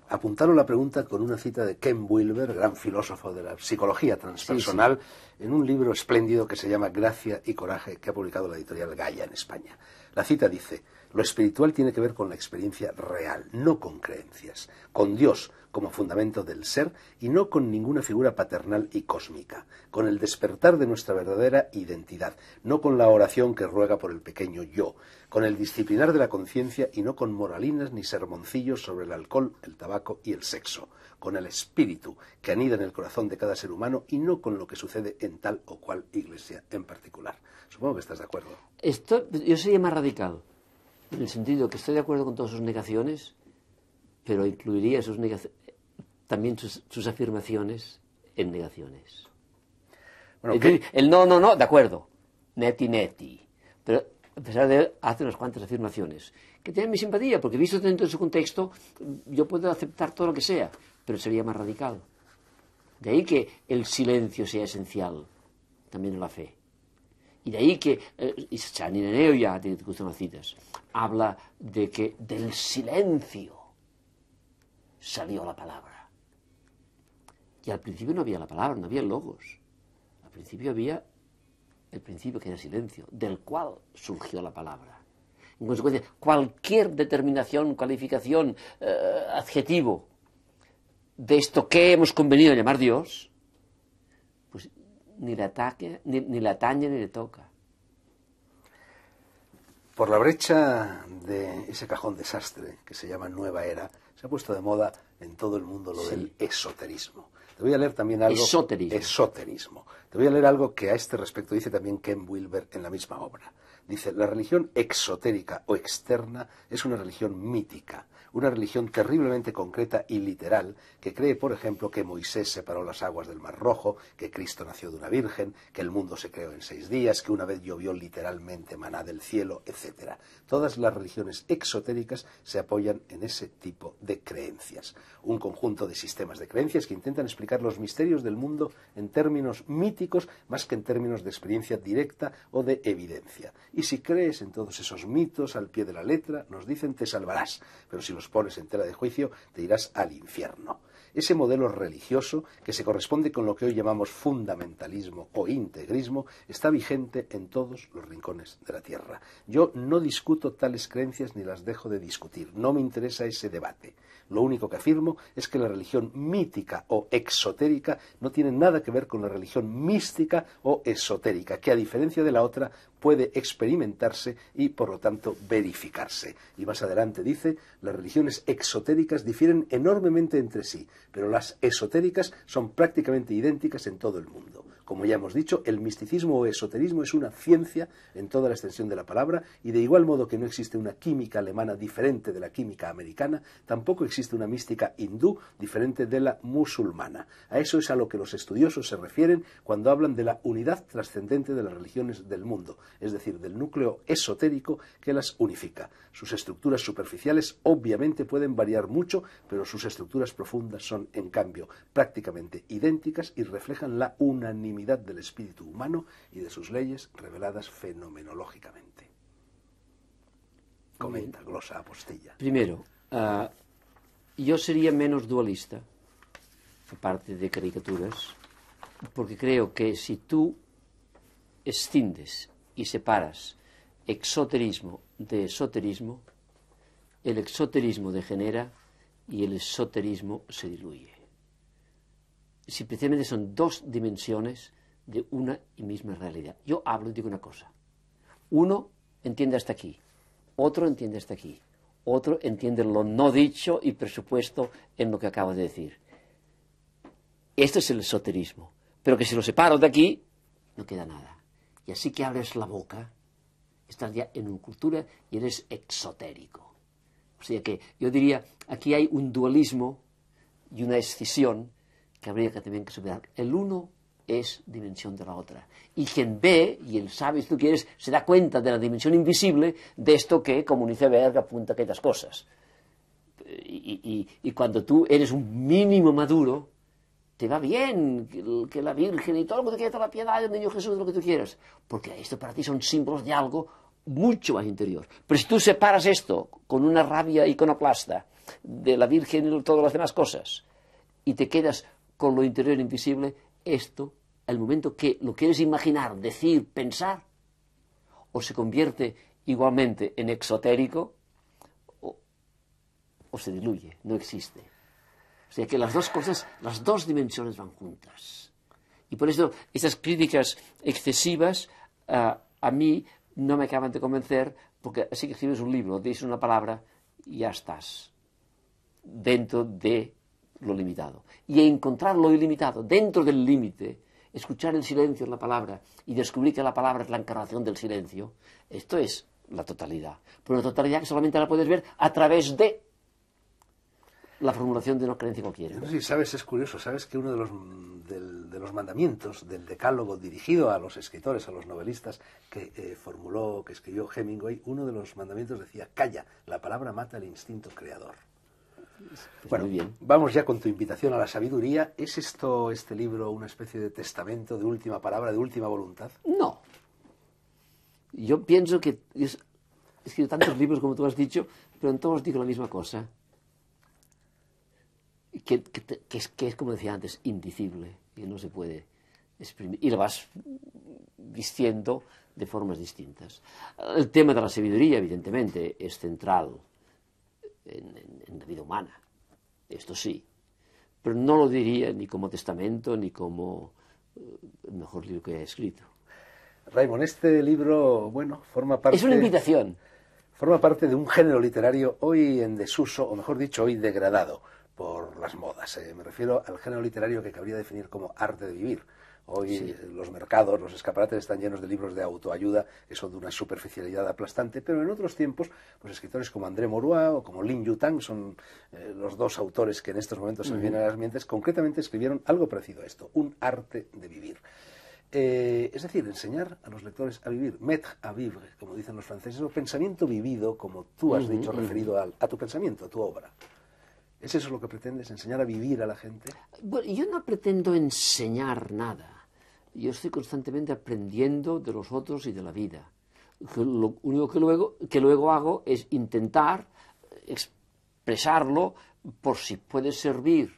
Apuntaron la pregunta con una cita de Ken Wilber, gran filósofo de la psicología transpersonal, en un libro espléndido que se llama Gracia y Coraje, que ha publicado la editorial Gaia en España. La cita dice, lo espiritual tiene que ver con la experiencia real, no con creencias, con Dios, como fundamento del ser y no con ninguna figura paternal y cósmica, con el despertar de nuestra verdadera identidad, no con la oración que ruega por el pequeño yo, con el disciplinar de la conciencia y no con moralinas ni sermoncillos sobre el alcohol, el tabaco y el sexo, con el espíritu que anida en el corazón de cada ser humano y no con lo que sucede en tal o cual iglesia en particular. Supongo que estás de acuerdo. Esto, yo sería más radical, en el sentido que estoy de acuerdo con todas sus negaciones, pero incluiría esos negaciones también sus, afirmaciones en negaciones. el no, no, no, de acuerdo, neti, neti. Pero a pesar de él, hace unas cuantas afirmaciones que tienen mi simpatía, porque visto dentro de su contexto, yo puedo aceptar todo lo que sea, pero sería más radical. De ahí que el silencio sea esencial, también en la fe. Y de ahí que eh, y San Ireneo ya tiene las citas. Habla de que del silencio salió la palabra. Y al principio no había la palabra, no había logos. Al principio había el principio que era silencio, del cual surgió la palabra. En consecuencia, cualquier determinación, cualificación, eh, adjetivo de esto que hemos convenido llamar Dios, pues ni le, ataque, ni, ni le atañe ni le toca. Por la brecha de ese cajón desastre que se llama Nueva Era, se ha puesto de moda en todo el mundo lo del esoterismo. Te voy a leer también algo. Esoterismo. Esoterismo. Te voy a leer algo que a este respecto dice también Ken Wilber en la misma obra. Dice, la religión exotérica o externa es una religión mítica una religión terriblemente concreta y literal, que cree, por ejemplo, que Moisés separó las aguas del Mar Rojo, que Cristo nació de una virgen, que el mundo se creó en seis días, que una vez llovió literalmente maná del cielo, etc. Todas las religiones exotéricas se apoyan en ese tipo de creencias. Un conjunto de sistemas de creencias que intentan explicar los misterios del mundo en términos míticos más que en términos de experiencia directa o de evidencia. Y si crees en todos esos mitos al pie de la letra, nos dicen te salvarás. Pero si pones en tela de juicio, te irás al infierno. Ese modelo religioso, que se corresponde con lo que hoy llamamos fundamentalismo o integrismo, está vigente en todos los rincones de la Tierra. Yo no discuto tales creencias ni las dejo de discutir. No me interesa ese debate. Lo único que afirmo es que la religión mítica o exotérica no tiene nada que ver con la religión mística o esotérica, que a diferencia de la otra puede experimentarse y, por lo tanto, verificarse. Y más adelante dice, las religiones exotéricas difieren enormemente entre sí, pero las esotéricas son prácticamente idénticas en todo el mundo. Como ya hemos dicho, el misticismo o esoterismo es una ciencia en toda la extensión de la palabra y de igual modo que no existe una química alemana diferente de la química americana, tampoco existe una mística hindú diferente de la musulmana. A eso es a lo que los estudiosos se refieren cuando hablan de la unidad trascendente de las religiones del mundo, es decir, del núcleo esotérico que las unifica. Sus estructuras superficiales obviamente pueden variar mucho, pero sus estructuras profundas son, en cambio, prácticamente idénticas y reflejan la unanimidad del espíritu humano y de sus leyes reveladas fenomenológicamente. Comenta, glosa, apostilla. Primero, ah, yo sería menos dualista, aparte de caricaturas, porque creo que si tú escindes y separas exoterismo de esoterismo, el exoterismo degenera y el esoterismo se diluye. Simplemente son dos dimensiones de una y misma realidad. Yo hablo y digo una cosa. Uno entiende hasta aquí, otro entiende hasta aquí, otro entiende lo no dicho y presupuesto en lo que acabo de decir. Este es el esoterismo. Pero que si lo separo de aquí, no queda nada. Y así que abres la boca, estás ya en una cultura y eres exotérico. O sea que yo diría, aquí hay un dualismo y una escisión que habría que también que superar. El uno es dimensión de la otra. Y quien ve, y él sabe, si tú quieres, se da cuenta de la dimensión invisible de esto que, como dice apunta aquellas cosas. Y, cuando tú eres un mínimo maduro, te va bien que, la Virgen y todo lo que la piedad el niño Jesús, lo que tú quieras. Porque esto para ti son símbolos de algo mucho más interior. Pero si tú separas esto con una rabia iconoplasta de la Virgen y todas las demás cosas, y te quedas con lo interior invisible, esto, al momento que lo quieres imaginar, decir, pensar, o se convierte igualmente en exotérico, o, se diluye, no existe. O sea que las dos cosas, las dos dimensiones van juntas. Y por eso esas críticas excesivas ah, a mí no me acaban de convencer, porque así que escribes un libro, dices una palabra y ya estás dentro de lo limitado y encontrar lo ilimitado dentro del límite, escuchar el silencio en la palabra y descubrir que la palabra es la encarnación del silencio, esto es la totalidad. Pero la totalidad que solamente la puedes ver a través de la formulación de una creencia cualquiera. sabes, es curioso, sabes que uno de los, de los mandamientos del decálogo dirigido a los escritores, a los novelistas que eh, formuló, que escribió Hemingway, uno de los mandamientos decía, calla, la palabra mata el instinto creador. Pues bueno, bien. vamos ya con tu invitación a la sabiduría. ¿Es esto, este libro, una especie de testamento, de última palabra, de última voluntad? No. Yo pienso que es, he escrito tantos libros como tú has dicho, pero en todos digo la misma cosa. Que, es, como decía antes, indicible, que no se puede exprimir. Y lo vas vistiendo de formas distintas. El tema de la sabiduría, evidentemente, es central en, la vida humana. Esto sí. Pero no lo diría ni como testamento ni como eh, mejor libro que he escrito. Raymond, este libro, bueno, forma parte. Es una invitación. Forma parte de un género literario hoy en desuso, o mejor dicho, hoy degradado por las modas. Eh. Me refiero al género literario que cabría definir como arte de vivir. Hoy los mercados, los escaparates están llenos de libros de autoayuda eso de una superficialidad aplastante, pero en otros tiempos, pues escritores como André Morois o como Lin Yutang son eh, los dos autores que en estos momentos se vienen a las mientes, concretamente escribieron algo parecido a esto, un arte de vivir. Eh, es decir, enseñar a los lectores a vivir, mettre a vivre, como dicen los franceses, o pensamiento vivido, como tú has dicho, referido a tu pensamiento, a tu obra. ¿Es eso lo que pretendes, enseñar a vivir a la gente? Bueno, yo no pretendo enseñar nada yo estoy constantemente aprendiendo de los otros y de la vida. lo único que luego, que luego hago es intentar expresarlo por si puede servir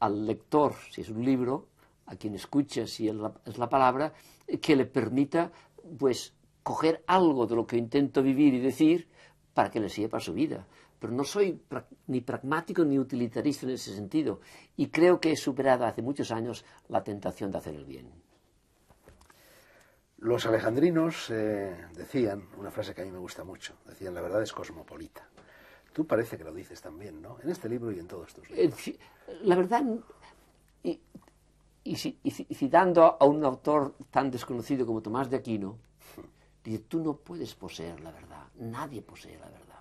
al lector, si es un libro, a quien escucha, si es la, palabra, que le permita pues coger algo de lo que intento vivir y decir para que le sirva para su vida. Pero no soy ni pragmático ni utilitarista en ese sentido y creo que he superado hace muchos años la tentación de hacer el bien. Los alejandrinos eh, decían una frase que a mí me gusta mucho, decían, la verdad es cosmopolita. Tú parece que lo dices también, ¿no? En este libro y en todos tus libros. Eh, la verdad, y, citando a un autor tan desconocido como Tomás de Aquino, dice, tú no puedes poseer la verdad, nadie posee la verdad.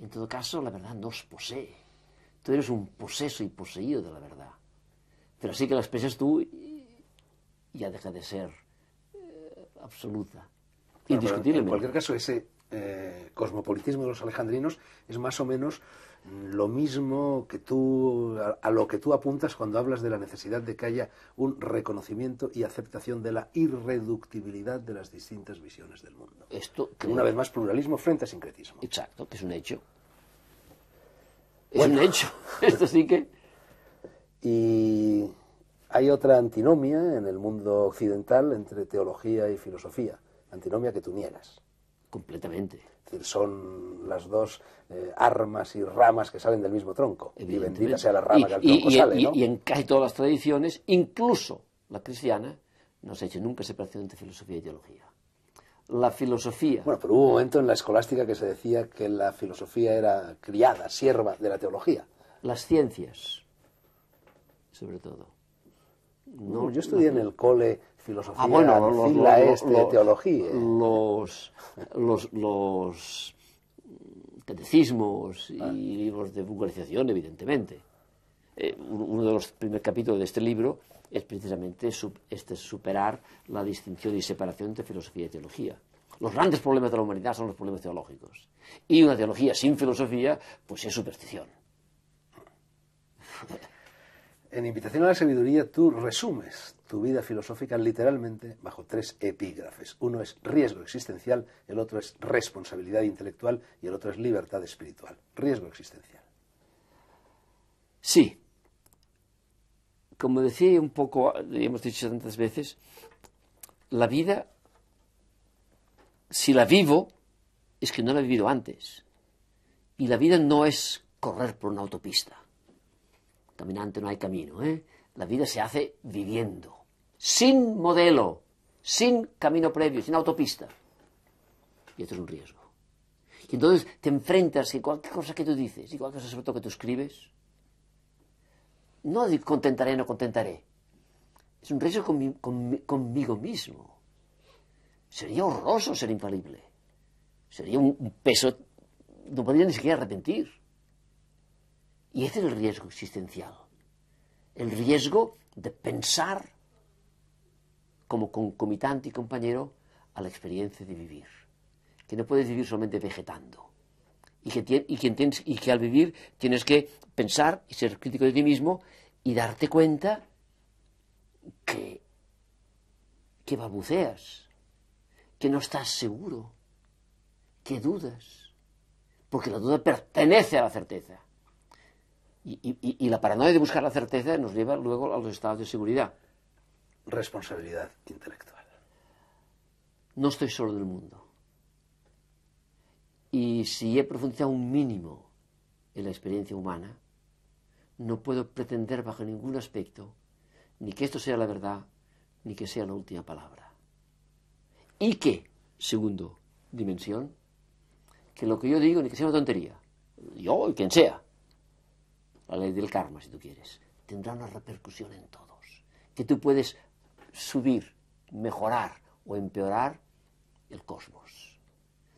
En todo caso, la verdad nos posee. Tú eres un poseso y poseído de la verdad. Pero así que la expresas tú ya deja de ser absoluta. en cualquier caso, ese eh, cosmopolitismo de los alejandrinos es más o menos mm, lo mismo que tú, a, lo que tú apuntas cuando hablas de la necesidad de que haya un reconocimiento y aceptación de la irreductibilidad de las distintas visiones del mundo. Esto, que Una vez más, pluralismo frente a sincretismo. Exacto, que es un hecho. Es un hecho. Esto sí que. Y hay otra antinomia en el mundo occidental entre teología y filosofía, antinomia que tú niegas. Completamente. son las dos eh, armas y ramas que salen del mismo tronco. Y bendita sea la rama que al tronco sale. ¿no? y en casi todas las tradiciones, incluso la cristiana, no se ha hecho nunca separación entre filosofía y teología. La filosofía. Bueno, pero hubo un momento en la escolástica que se decía que la filosofía era criada, sierva de la teología. Las ciencias, sobre todo. No, yo estudié en el cole filosofía, ah, este, teología. Los, los, los catecismos y ah. libros de vulgarización, evidentemente. Eh, uno de los primeros capítulos de este libro es precisamente este, superar la distinción y separación entre filosofía y teología. Los grandes problemas de la humanidad son los problemas teológicos. Y una teología sin filosofía, pues es superstición en Invitación a la Sabiduría tú resumes tu vida filosófica literalmente bajo tres epígrafes. Uno es riesgo existencial, el otro es responsabilidad intelectual y el otro es libertad espiritual. Riesgo existencial. Sí. Como decía un poco, hemos dicho tantas veces, la vida, si la vivo, es que no la he vivido antes. Y la vida no es correr por una autopista Caminante no hay camino, ¿eh? La vida se hace viviendo, sin modelo, sin camino previo, sin autopista. Y esto es un riesgo. Y entonces te enfrentas a cualquier cosa que tú dices y cualquier cosa sobre todo que tú escribes, no contentaré, no contentaré. Es un riesgo conmigo mismo. Sería horroroso ser infalible. Sería un peso, no podría ni siquiera arrepentir. Y ese es el riesgo existencial. El riesgo de pensar como concomitante y compañero a la experiencia de vivir. Que no puedes vivir solamente vegetando. Y que, al vivir tienes que pensar y ser crítico de ti mismo y darte cuenta que, que balbuceas, que no estás seguro, que dudas. Porque la duda pertenece a la certeza. Y, la paranoia de buscar la certeza nos lleva luego a los estados de seguridad. Responsabilidad intelectual. No estoy solo en el mundo. Y si he profundizado un mínimo en la experiencia humana, no puedo pretender bajo ningún aspecto ni que esto sea la verdad, ni que sea la última palabra. Y que, segundo dimensión, que lo que yo digo ni que sea una tontería, yo y quien sea, la ley del karma, si tú quieres, tendrá una repercusión en todos. Que tú puedes subir, mejorar o empeorar el cosmos.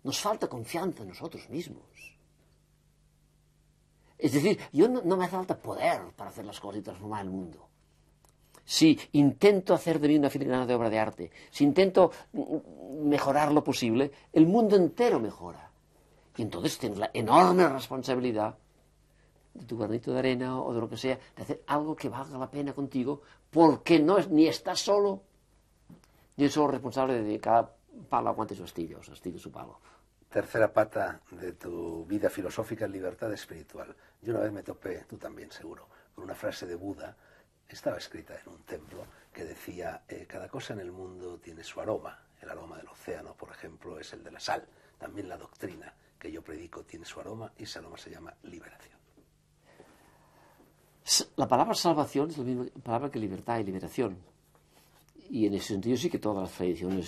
Nos falta confianza en nosotros mismos. Es decir, yo no, me hace falta poder para hacer las cosas y transformar el mundo si intento hacer de mí una filigrana de obra de arte, si intento mejorar lo posible, el mundo entero mejora. Y entonces tengo la enorme responsabilidad de tu granito de arena o de lo que sea, de hacer algo que valga la pena contigo, porque no es, ni estás solo, ni solo responsable de cada palo aguante su astillo, su astillo su palo. Tercera pata de tu vida filosófica, libertad espiritual. Yo una vez me topé, tú también seguro, con una frase de Buda, estaba escrita en un templo, que decía, eh, cada cosa en el mundo tiene su aroma. El aroma del océano, por ejemplo, es el de la sal. También la doctrina que yo predico tiene su aroma y ese aroma se llama liberación. La palabra salvación es la misma palabra que libertad y liberación. Y en ese sentido sí que todas las tradiciones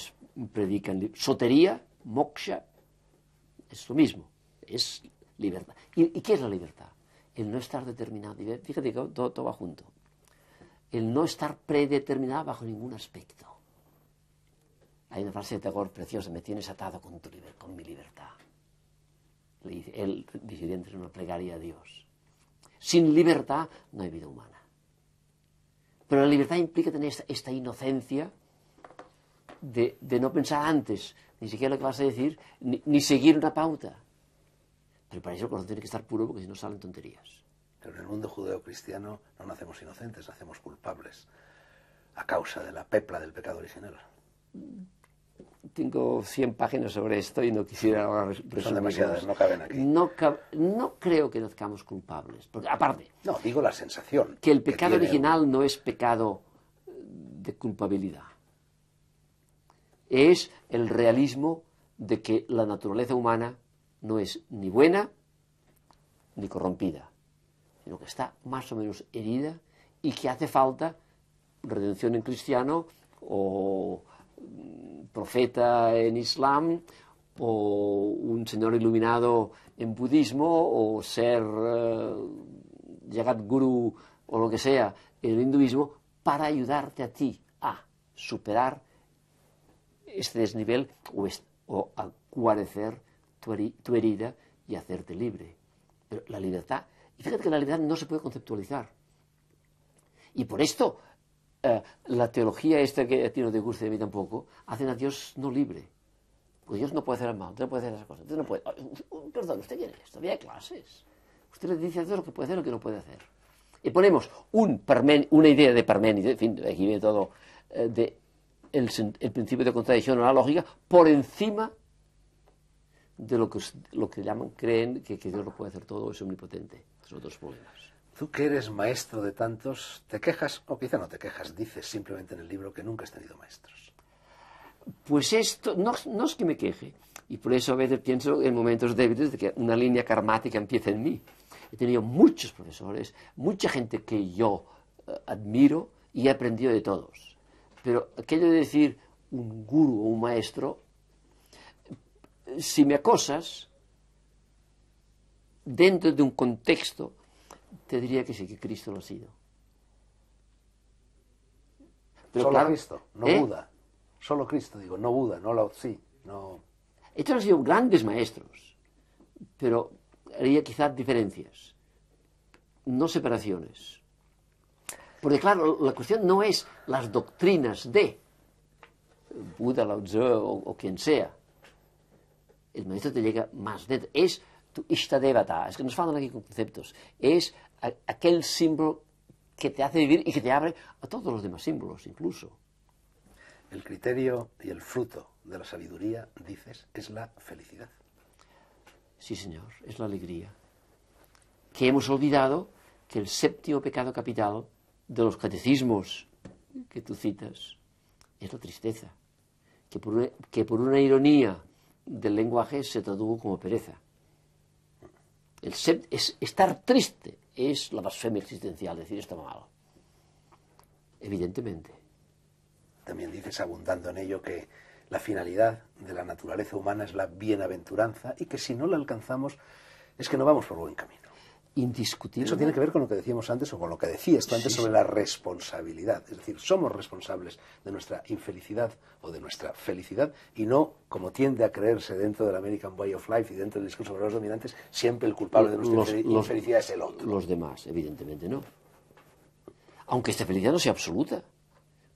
predican sotería, moksha, es lo mismo, es libertad. ¿Y, qué es la libertad? El no estar determinado. Fíjate que todo, va junto. El no estar predeterminado bajo ningún aspecto. Hay una frase de Tagore preciosa, me tienes atado con, tu, con mi libertad. El dice, él, disidente, en una plegaria a Dios. Sin libertad no hay vida humana. Pero la libertad implica tener esta, inocencia de, no pensar antes, ni siquiera lo que vas a decir, ni, seguir una pauta. Pero para eso el corazón tiene que estar puro porque si no salen tonterías. Pero en el mundo judeo-cristiano no nacemos inocentes, nacemos culpables a causa de la pepla del pecado original tengo 100 páginas sobre esto y no quisiera ahora Son demasiadas, no caben aquí. No, creo que nazcamos culpables. Porque, aparte. No, digo la sensación. Que el pecado original no es pecado eh, de culpabilidad. Es el realismo de que la naturaleza humana no es ni buena ni corrompida, sino que está más o menos herida y que hace falta redención en cristiano o profeta en Islam o un señor iluminado en budismo o ser ...yagat eh, Guru o lo que sea en el hinduismo para ayudarte a ti a superar este desnivel o, a tu, herida y hacerte libre. Pero la libertad, y fíjate que la libertad no se puede conceptualizar. Y por esto eh, la teología esta que tiene ti no te gusta y mí tampoco, hacen a Dios no libre. Porque Dios no puede hacer mal, no puede hacer esas cosas. Usted no puede, perdón, usted quiere esto, había clases. Usted le dice a Dios lo que puede hacer y lo que no puede hacer. Y ponemos un una idea de Parménides, en fin, aquí viene todo, eh, de el, principio de contradicción a la lógica, por encima de lo que, lo que llaman, creen que, que Dios lo puede hacer todo, es omnipotente. Son otros problemas. Tú que eres maestro de tantos, ¿te quejas? O quizá no te quejas, dices simplemente en el libro que nunca has tenido maestros. Pues esto, no, es que me queje. Y por eso a veces pienso en momentos débiles de que una línea karmática empieza en mí. He tenido muchos profesores, mucha gente que yo eh, admiro y he aprendido de todos. Pero aquello de decir un gurú o un maestro, si me acosas dentro de un contexto te diría que sí, que Cristo lo ha sido. Solo Cristo, no ¿eh? Buda. Solo Cristo, digo, no Buda, no Lao Tzu, no... Estos han sido grandes maestros, pero había quizás diferencias, no separaciones. Porque claro, la cuestión no es las doctrinas de Buda, Lao Tzu o, quien sea. El maestro te llega más dentro. Es tu Ishtadevata, es que nos faltan aquí conceptos. Es aquel símbolo que te hace vivir y que te abre a todos los demás símbolos incluso. El criterio y el fruto de la sabiduría, dices, es la felicidad. Sí, señor, es la alegría. Que hemos olvidado que el séptimo pecado capital de los catecismos que tú citas es la tristeza, que por una, que por una ironía del lenguaje se tradujo como pereza. El es estar triste, es la blasfemia existencial, decir esto mal. Evidentemente. También dices, abundando en ello, que la finalidad de la naturaleza humana es la bienaventuranza y que si no la alcanzamos es que no vamos por buen camino. Eso tiene que ver con lo que decíamos antes o con lo que decías tú antes sobre la responsabilidad. Es decir, somos responsables de nuestra infelicidad o de nuestra felicidad y no, como tiende a creerse dentro del American Way of Life y dentro del discurso de los dominantes, siempre el culpable de nuestra infelicidad es el otro. Los demás, evidentemente no. Aunque esta felicidad no sea absoluta.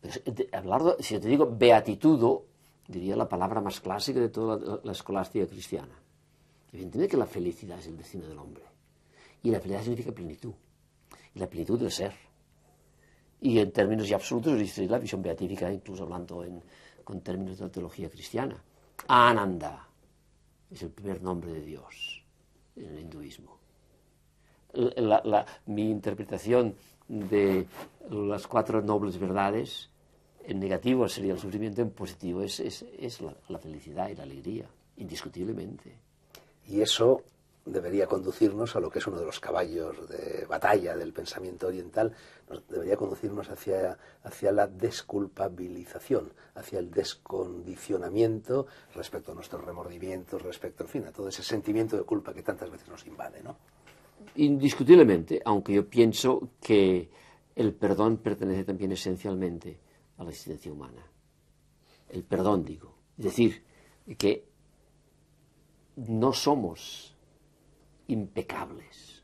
Pero hablar, si yo te digo Beatitud, diría la palabra más clásica de toda la, escolástica cristiana. Evidentemente que la felicidad es el destino del hombre y la felicidad significa plenitud, y la plenitud del ser. Y en términos ya absolutos es la visión beatífica, incluso hablando con términos de la teología cristiana. Ananda es el primer nombre de Dios en el hinduismo. mi interpretación de las cuatro nobles verdades en negativo sería el sufrimiento, en positivo es, la, la, felicidad y la alegría, indiscutiblemente. Y eso debería conducirnos a lo que es uno de los caballos de batalla del pensamiento oriental, debería conducirnos hacia, hacia la desculpabilización, hacia el descondicionamiento respecto a nuestros remordimientos, respecto, en fin, a todo ese sentimiento de culpa que tantas veces nos invade, ¿no? Indiscutiblemente, aunque yo pienso que el perdón pertenece también esencialmente a la existencia humana. El perdón, digo. Es decir, que no somos impecables,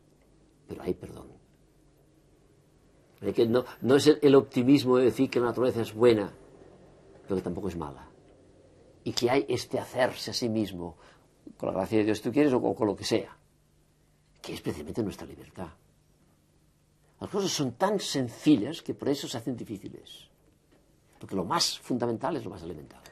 pero hay perdón. Que no, es el, optimismo de decir que la naturaleza es buena, pero que tampoco es mala. Y que hay este hacerse a sí mismo, con la gracia de Dios tú quieres o con, con lo que sea, que es precisamente nuestra libertad. Las cosas son tan sencillas que por eso se hacen difíciles. Porque lo más fundamental es lo más elemental.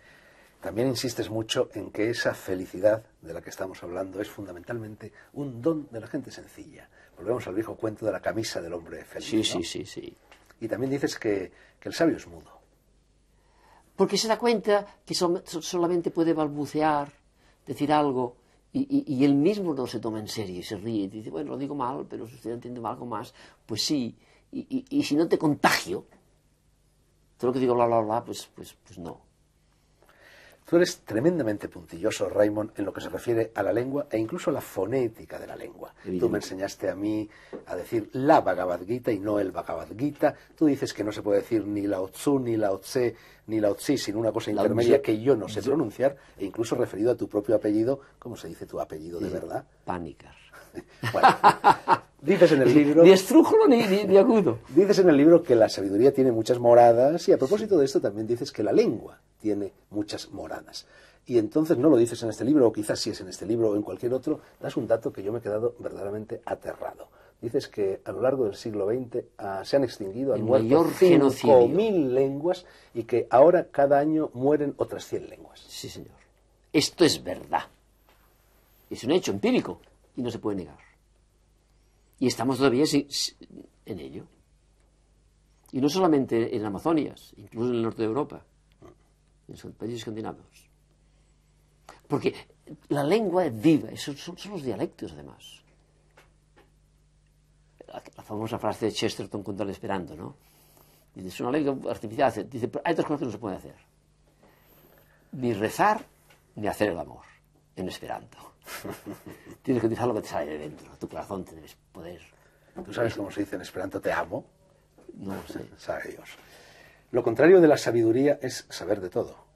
También insistes mucho en que esa felicidad de la que estamos hablando es fundamentalmente un don de la gente sencilla. Volvemos al viejo cuento de la camisa del hombre feliz. Sí, sí, sí, sí. Y también dices que, el sabio es mudo. Porque se da cuenta que solamente puede balbucear, decir algo, y, él mismo no se toma en serio y se ríe y dice, bueno, lo digo mal, pero si usted entiende algo más, pues sí. Y, y si no te contagio, todo lo que digo, bla, bla, bla, pues, pues, pues no. Tú eres tremendamente puntilloso, Raymond, en lo que se refiere a la lengua e incluso a la fonética de la lengua. Tú me enseñaste a mí a decir la Bhagavad y no el Bhagavad Tú dices que no se puede decir ni la otsu, ni la otsé ni la otsi, sino una cosa intermedia que yo no sé pronunciar, e incluso referido a tu propio apellido, ¿cómo se dice tu apellido de verdad. Pánicas. Bueno, dices en el libro... Ni ni, agudo. Dices en el libro que la sabiduría tiene muchas moradas y a propósito de esto también dices que la lengua tiene muchas moradas y entonces no lo dices en este libro, o quizás si es en este libro o en cualquier otro, das un dato que yo me he quedado verdaderamente aterrado. Dices que a lo largo del siglo XX ah, se han extinguido al muerto 5.000 lenguas y que ahora cada año mueren otras 100 lenguas. Sí, señor. Esto es verdad. Es un hecho empírico y no se puede negar. Y estamos todavía en ello. Y no solamente en Amazonias, incluso en el norte de Europa, en los países escandinavos. Porque la lengua es viva, son, los dialectos además. La, famosa frase de Chesterton contra el esperando, ¿no? Dice, es una lengua artificial, dice, hay dos cosas que no se pueden hacer. Ni rezar, ni hacer el amor, en esperanto. Tienes que utilizar lo que te sale de dentro. Tu corazón te debes poder. ¿Tú sabes cómo se dice en esperanto te amo? No lo sé. Sabe Lo contrario de la sabiduría es saber de todo.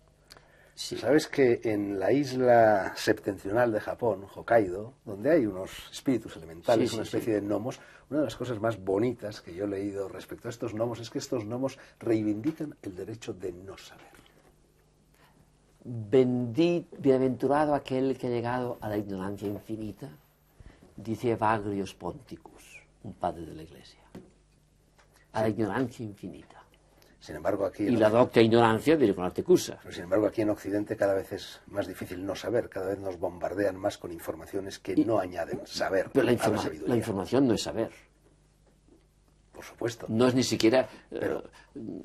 ¿Sabes que en la isla septentrional de Japón, Hokkaido, donde hay unos espíritus elementales, una especie de gnomos, una de las cosas más bonitas que yo he leído respecto a estos gnomos es que estos gnomos reivindican el derecho de no saber. Bendito, bienaventurado aquel que ha llegado a la ignorancia infinita, dice Evagrios Ponticus, un padre de la Iglesia. A la ignorancia infinita. Sin embargo, aquí. Y la docta ignorancia dice con artecusa sin embargo, aquí en Occidente cada vez es más difícil no saber, cada vez nos bombardean más con informaciones que no añaden saber. Pero la, información no es saber. Por supuesto. No es ni siquiera eh,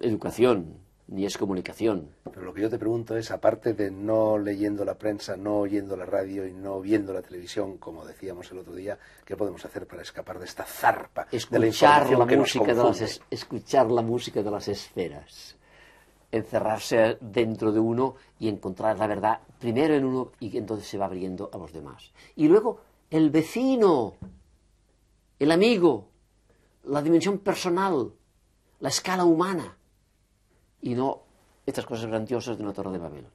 educación ni es comunicación. Pero lo que yo te pregunto es, aparte de no leyendo la prensa, no oyendo la radio y no viendo la televisión, como decíamos el otro día, ¿qué podemos hacer para escapar de esta zarpa? Escuchar, de la, la música de las escuchar la música de las esferas, encerrarse dentro de uno y encontrar la verdad primero en uno y entonces se va abriendo a los demás. Y luego el vecino, el amigo, la dimensión personal, la escala humana y no estas cosas grandiosas de una torre de Babel.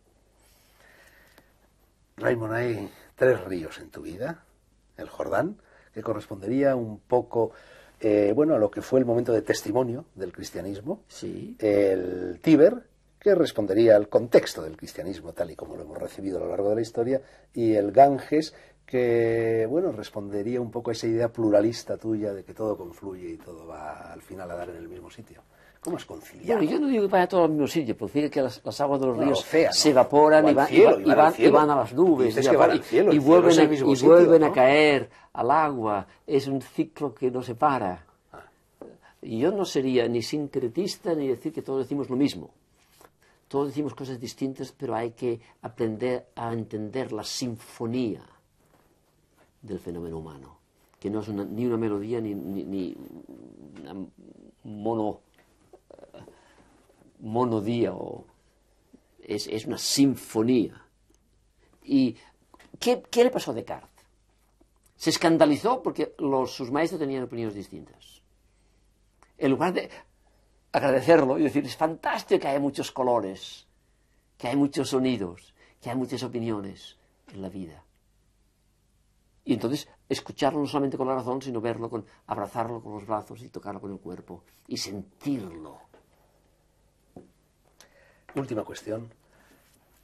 Raymond, hay tres ríos en tu vida. El Jordán, que correspondería un poco eh, bueno, a lo que fue el momento de testimonio del cristianismo. El Tíber, que respondería al contexto del cristianismo tal y como lo hemos recibido a lo largo de la historia. Y el Ganges, que bueno, respondería un poco a esa idea pluralista tuya de que todo confluye y todo va al final a dar en el mismo sitio. ¿Cómo es conciliar. yo no digo que vaya todo al mismo sitio, porque que las, aguas de los ríos se evaporan y, van, a las nubes y, vuelven, a, caer al agua. Es un ciclo que no se para. Y ah. yo no sería ni sincretista ni decir que todos decimos lo mismo. Todos decimos cosas distintas, pero hay que aprender a entender la sinfonía del fenómeno humano, que no es ni una melodía ni, ni, mono monodía o es, una sinfonía. ¿Y qué, le pasó a Descartes? Se escandalizó porque sus maestros tenían opiniones distintas. En lugar de agradecerlo y decir, es fantástico que hay muchos colores, que hay muchos sonidos, que hay muchas opiniones en la vida. Y entonces escucharlo no solamente con la razón, sino verlo, con, abrazarlo con los brazos y tocarlo con el cuerpo y sentirlo Última cuestión.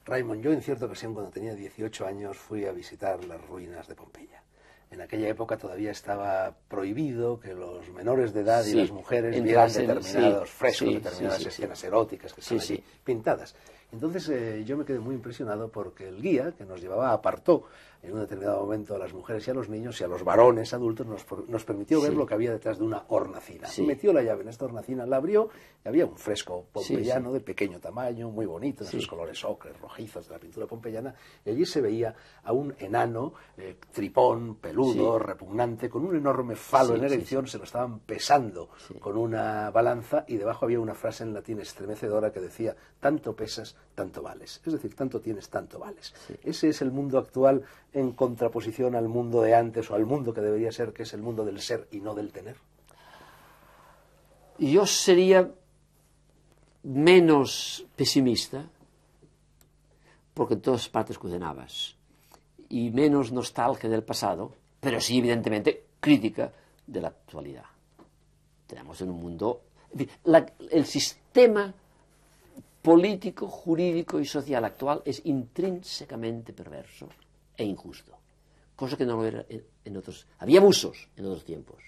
Raymond, yo en cierta ocasión cuando tenía 18 años fui a visitar las ruinas de Pompeya. En aquella época todavía estaba prohibido que los menores de edad y las mujeres vieran determinados frescos, determinadas escenas eróticas que están allí pintadas. Entonces eh, yo me quedé muy impresionado porque el guía que nos llevaba apartó en un determinado momento a las mujeres y a los niños y a los varones adultos, nos, nos permitió ver lo que había detrás de una hornacina. Y Metió la llave en esta hornacina, la abrió y había un fresco pompeyano de pequeño tamaño, muy bonito, de esos colores ocres, rojizos de la pintura pompeyana, y allí se veía a un enano, eh, tripón, peludo, repugnante, con un enorme falo en erección, se lo estaban pesando con una balanza y debajo había una frase en latín estremecedora que decía, tanto pesas tanto vales. Es decir, tanto tienes, tanto vales. Ese es el mundo actual en contraposición al mundo de antes o al mundo que debería ser, que es el mundo del ser y no del tener. Yo sería menos pesimista, porque en todas partes cocinabas y menos nostalgia del pasado, pero sí, evidentemente, crítica de la actualidad. Tenemos en un mundo... el sistema político, jurídico y social actual es intrínsecamente perverso e injusto, cosa que no lo era en, otros. Había abusos en otros tiempos,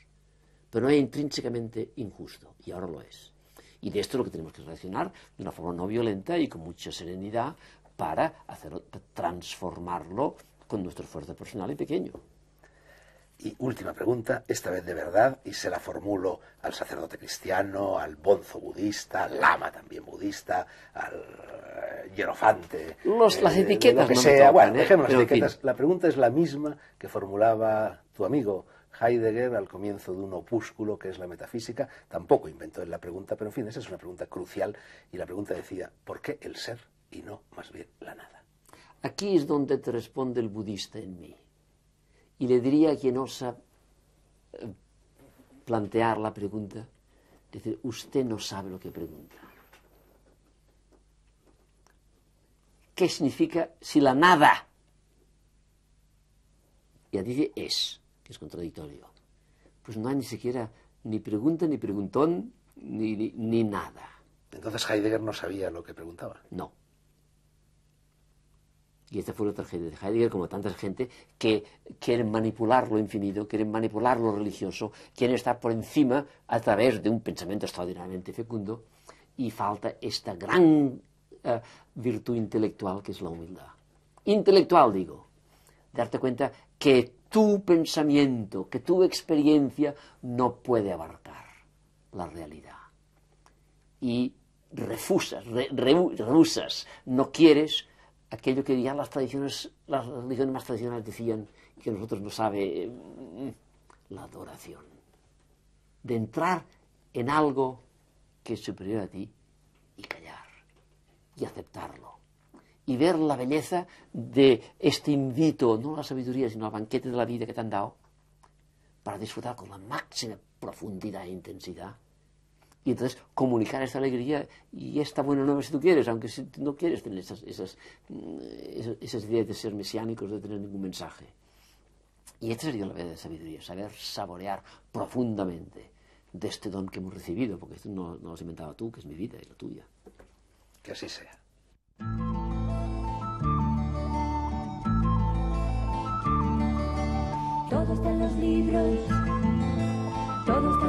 pero no era intrínsecamente injusto y ahora lo es. Y de esto lo que tenemos que reaccionar de una forma no violenta y con mucha serenidad para hacerlo, transformarlo con nuestro esfuerzo personal y pequeño. Y última pregunta, esta vez de verdad, y se la formulo al sacerdote cristiano, al bonzo budista, al lama también budista, al eh, hierofante. las eh, etiquetas. no sea. bueno, ¿eh? dejemos las etiquetas. La pregunta es la misma que formulaba tu amigo Heidegger al comienzo de un opúsculo que es la metafísica. Tampoco inventó él la pregunta, pero en fin, esa es una pregunta crucial. Y la pregunta decía, ¿por qué el ser y no más bien la nada? Aquí es donde te responde el budista en mí y le diría a quien osa eh, plantear la pregunta, decir, usted no sabe lo que pregunta. ¿Qué significa si la nada? Ya dice es, que es contradictorio. Pues no hay ni siquiera ni pregunta, ni preguntón, ni nada. Entonces Heidegger no sabía lo que preguntaba. No. Y esta fue la tragedia de Heidegger, como tanta gente que quieren manipular lo infinito, quieren manipular lo religioso, quieren estar por encima a través de un pensamiento extraordinariamente fecundo y falta esta gran eh, virtud intelectual que es la humildad. Intelectual, digo. Darte cuenta que tu pensamiento, que tu experiencia no puede abarcar la realidad. Y refusas, no quieres aquello que ya las tradiciones, las religiones más tradicionales decían que nosotros no sabe, mm, la adoración. De entrar en algo que es superior a ti y callar y aceptarlo. Y ver la belleza de este invito, no a la sabiduría, sino al banquete de la vida que te han dado, para disfrutar con la máxima profundidad e intensidad y entonces comunicar esta alegría y esta buena nueva si tú quieres, aunque no quieres tener esas, esas, mm, esas ideas de ser mesiánicos, de tener ningún mensaje. Y esta sería la vida de sabiduría, saber saborear profundamente de este don que hemos recibido, porque esto no, lo has inventado tú, que es mi vida y la tuya. Que así sea. Todo está los libros, todos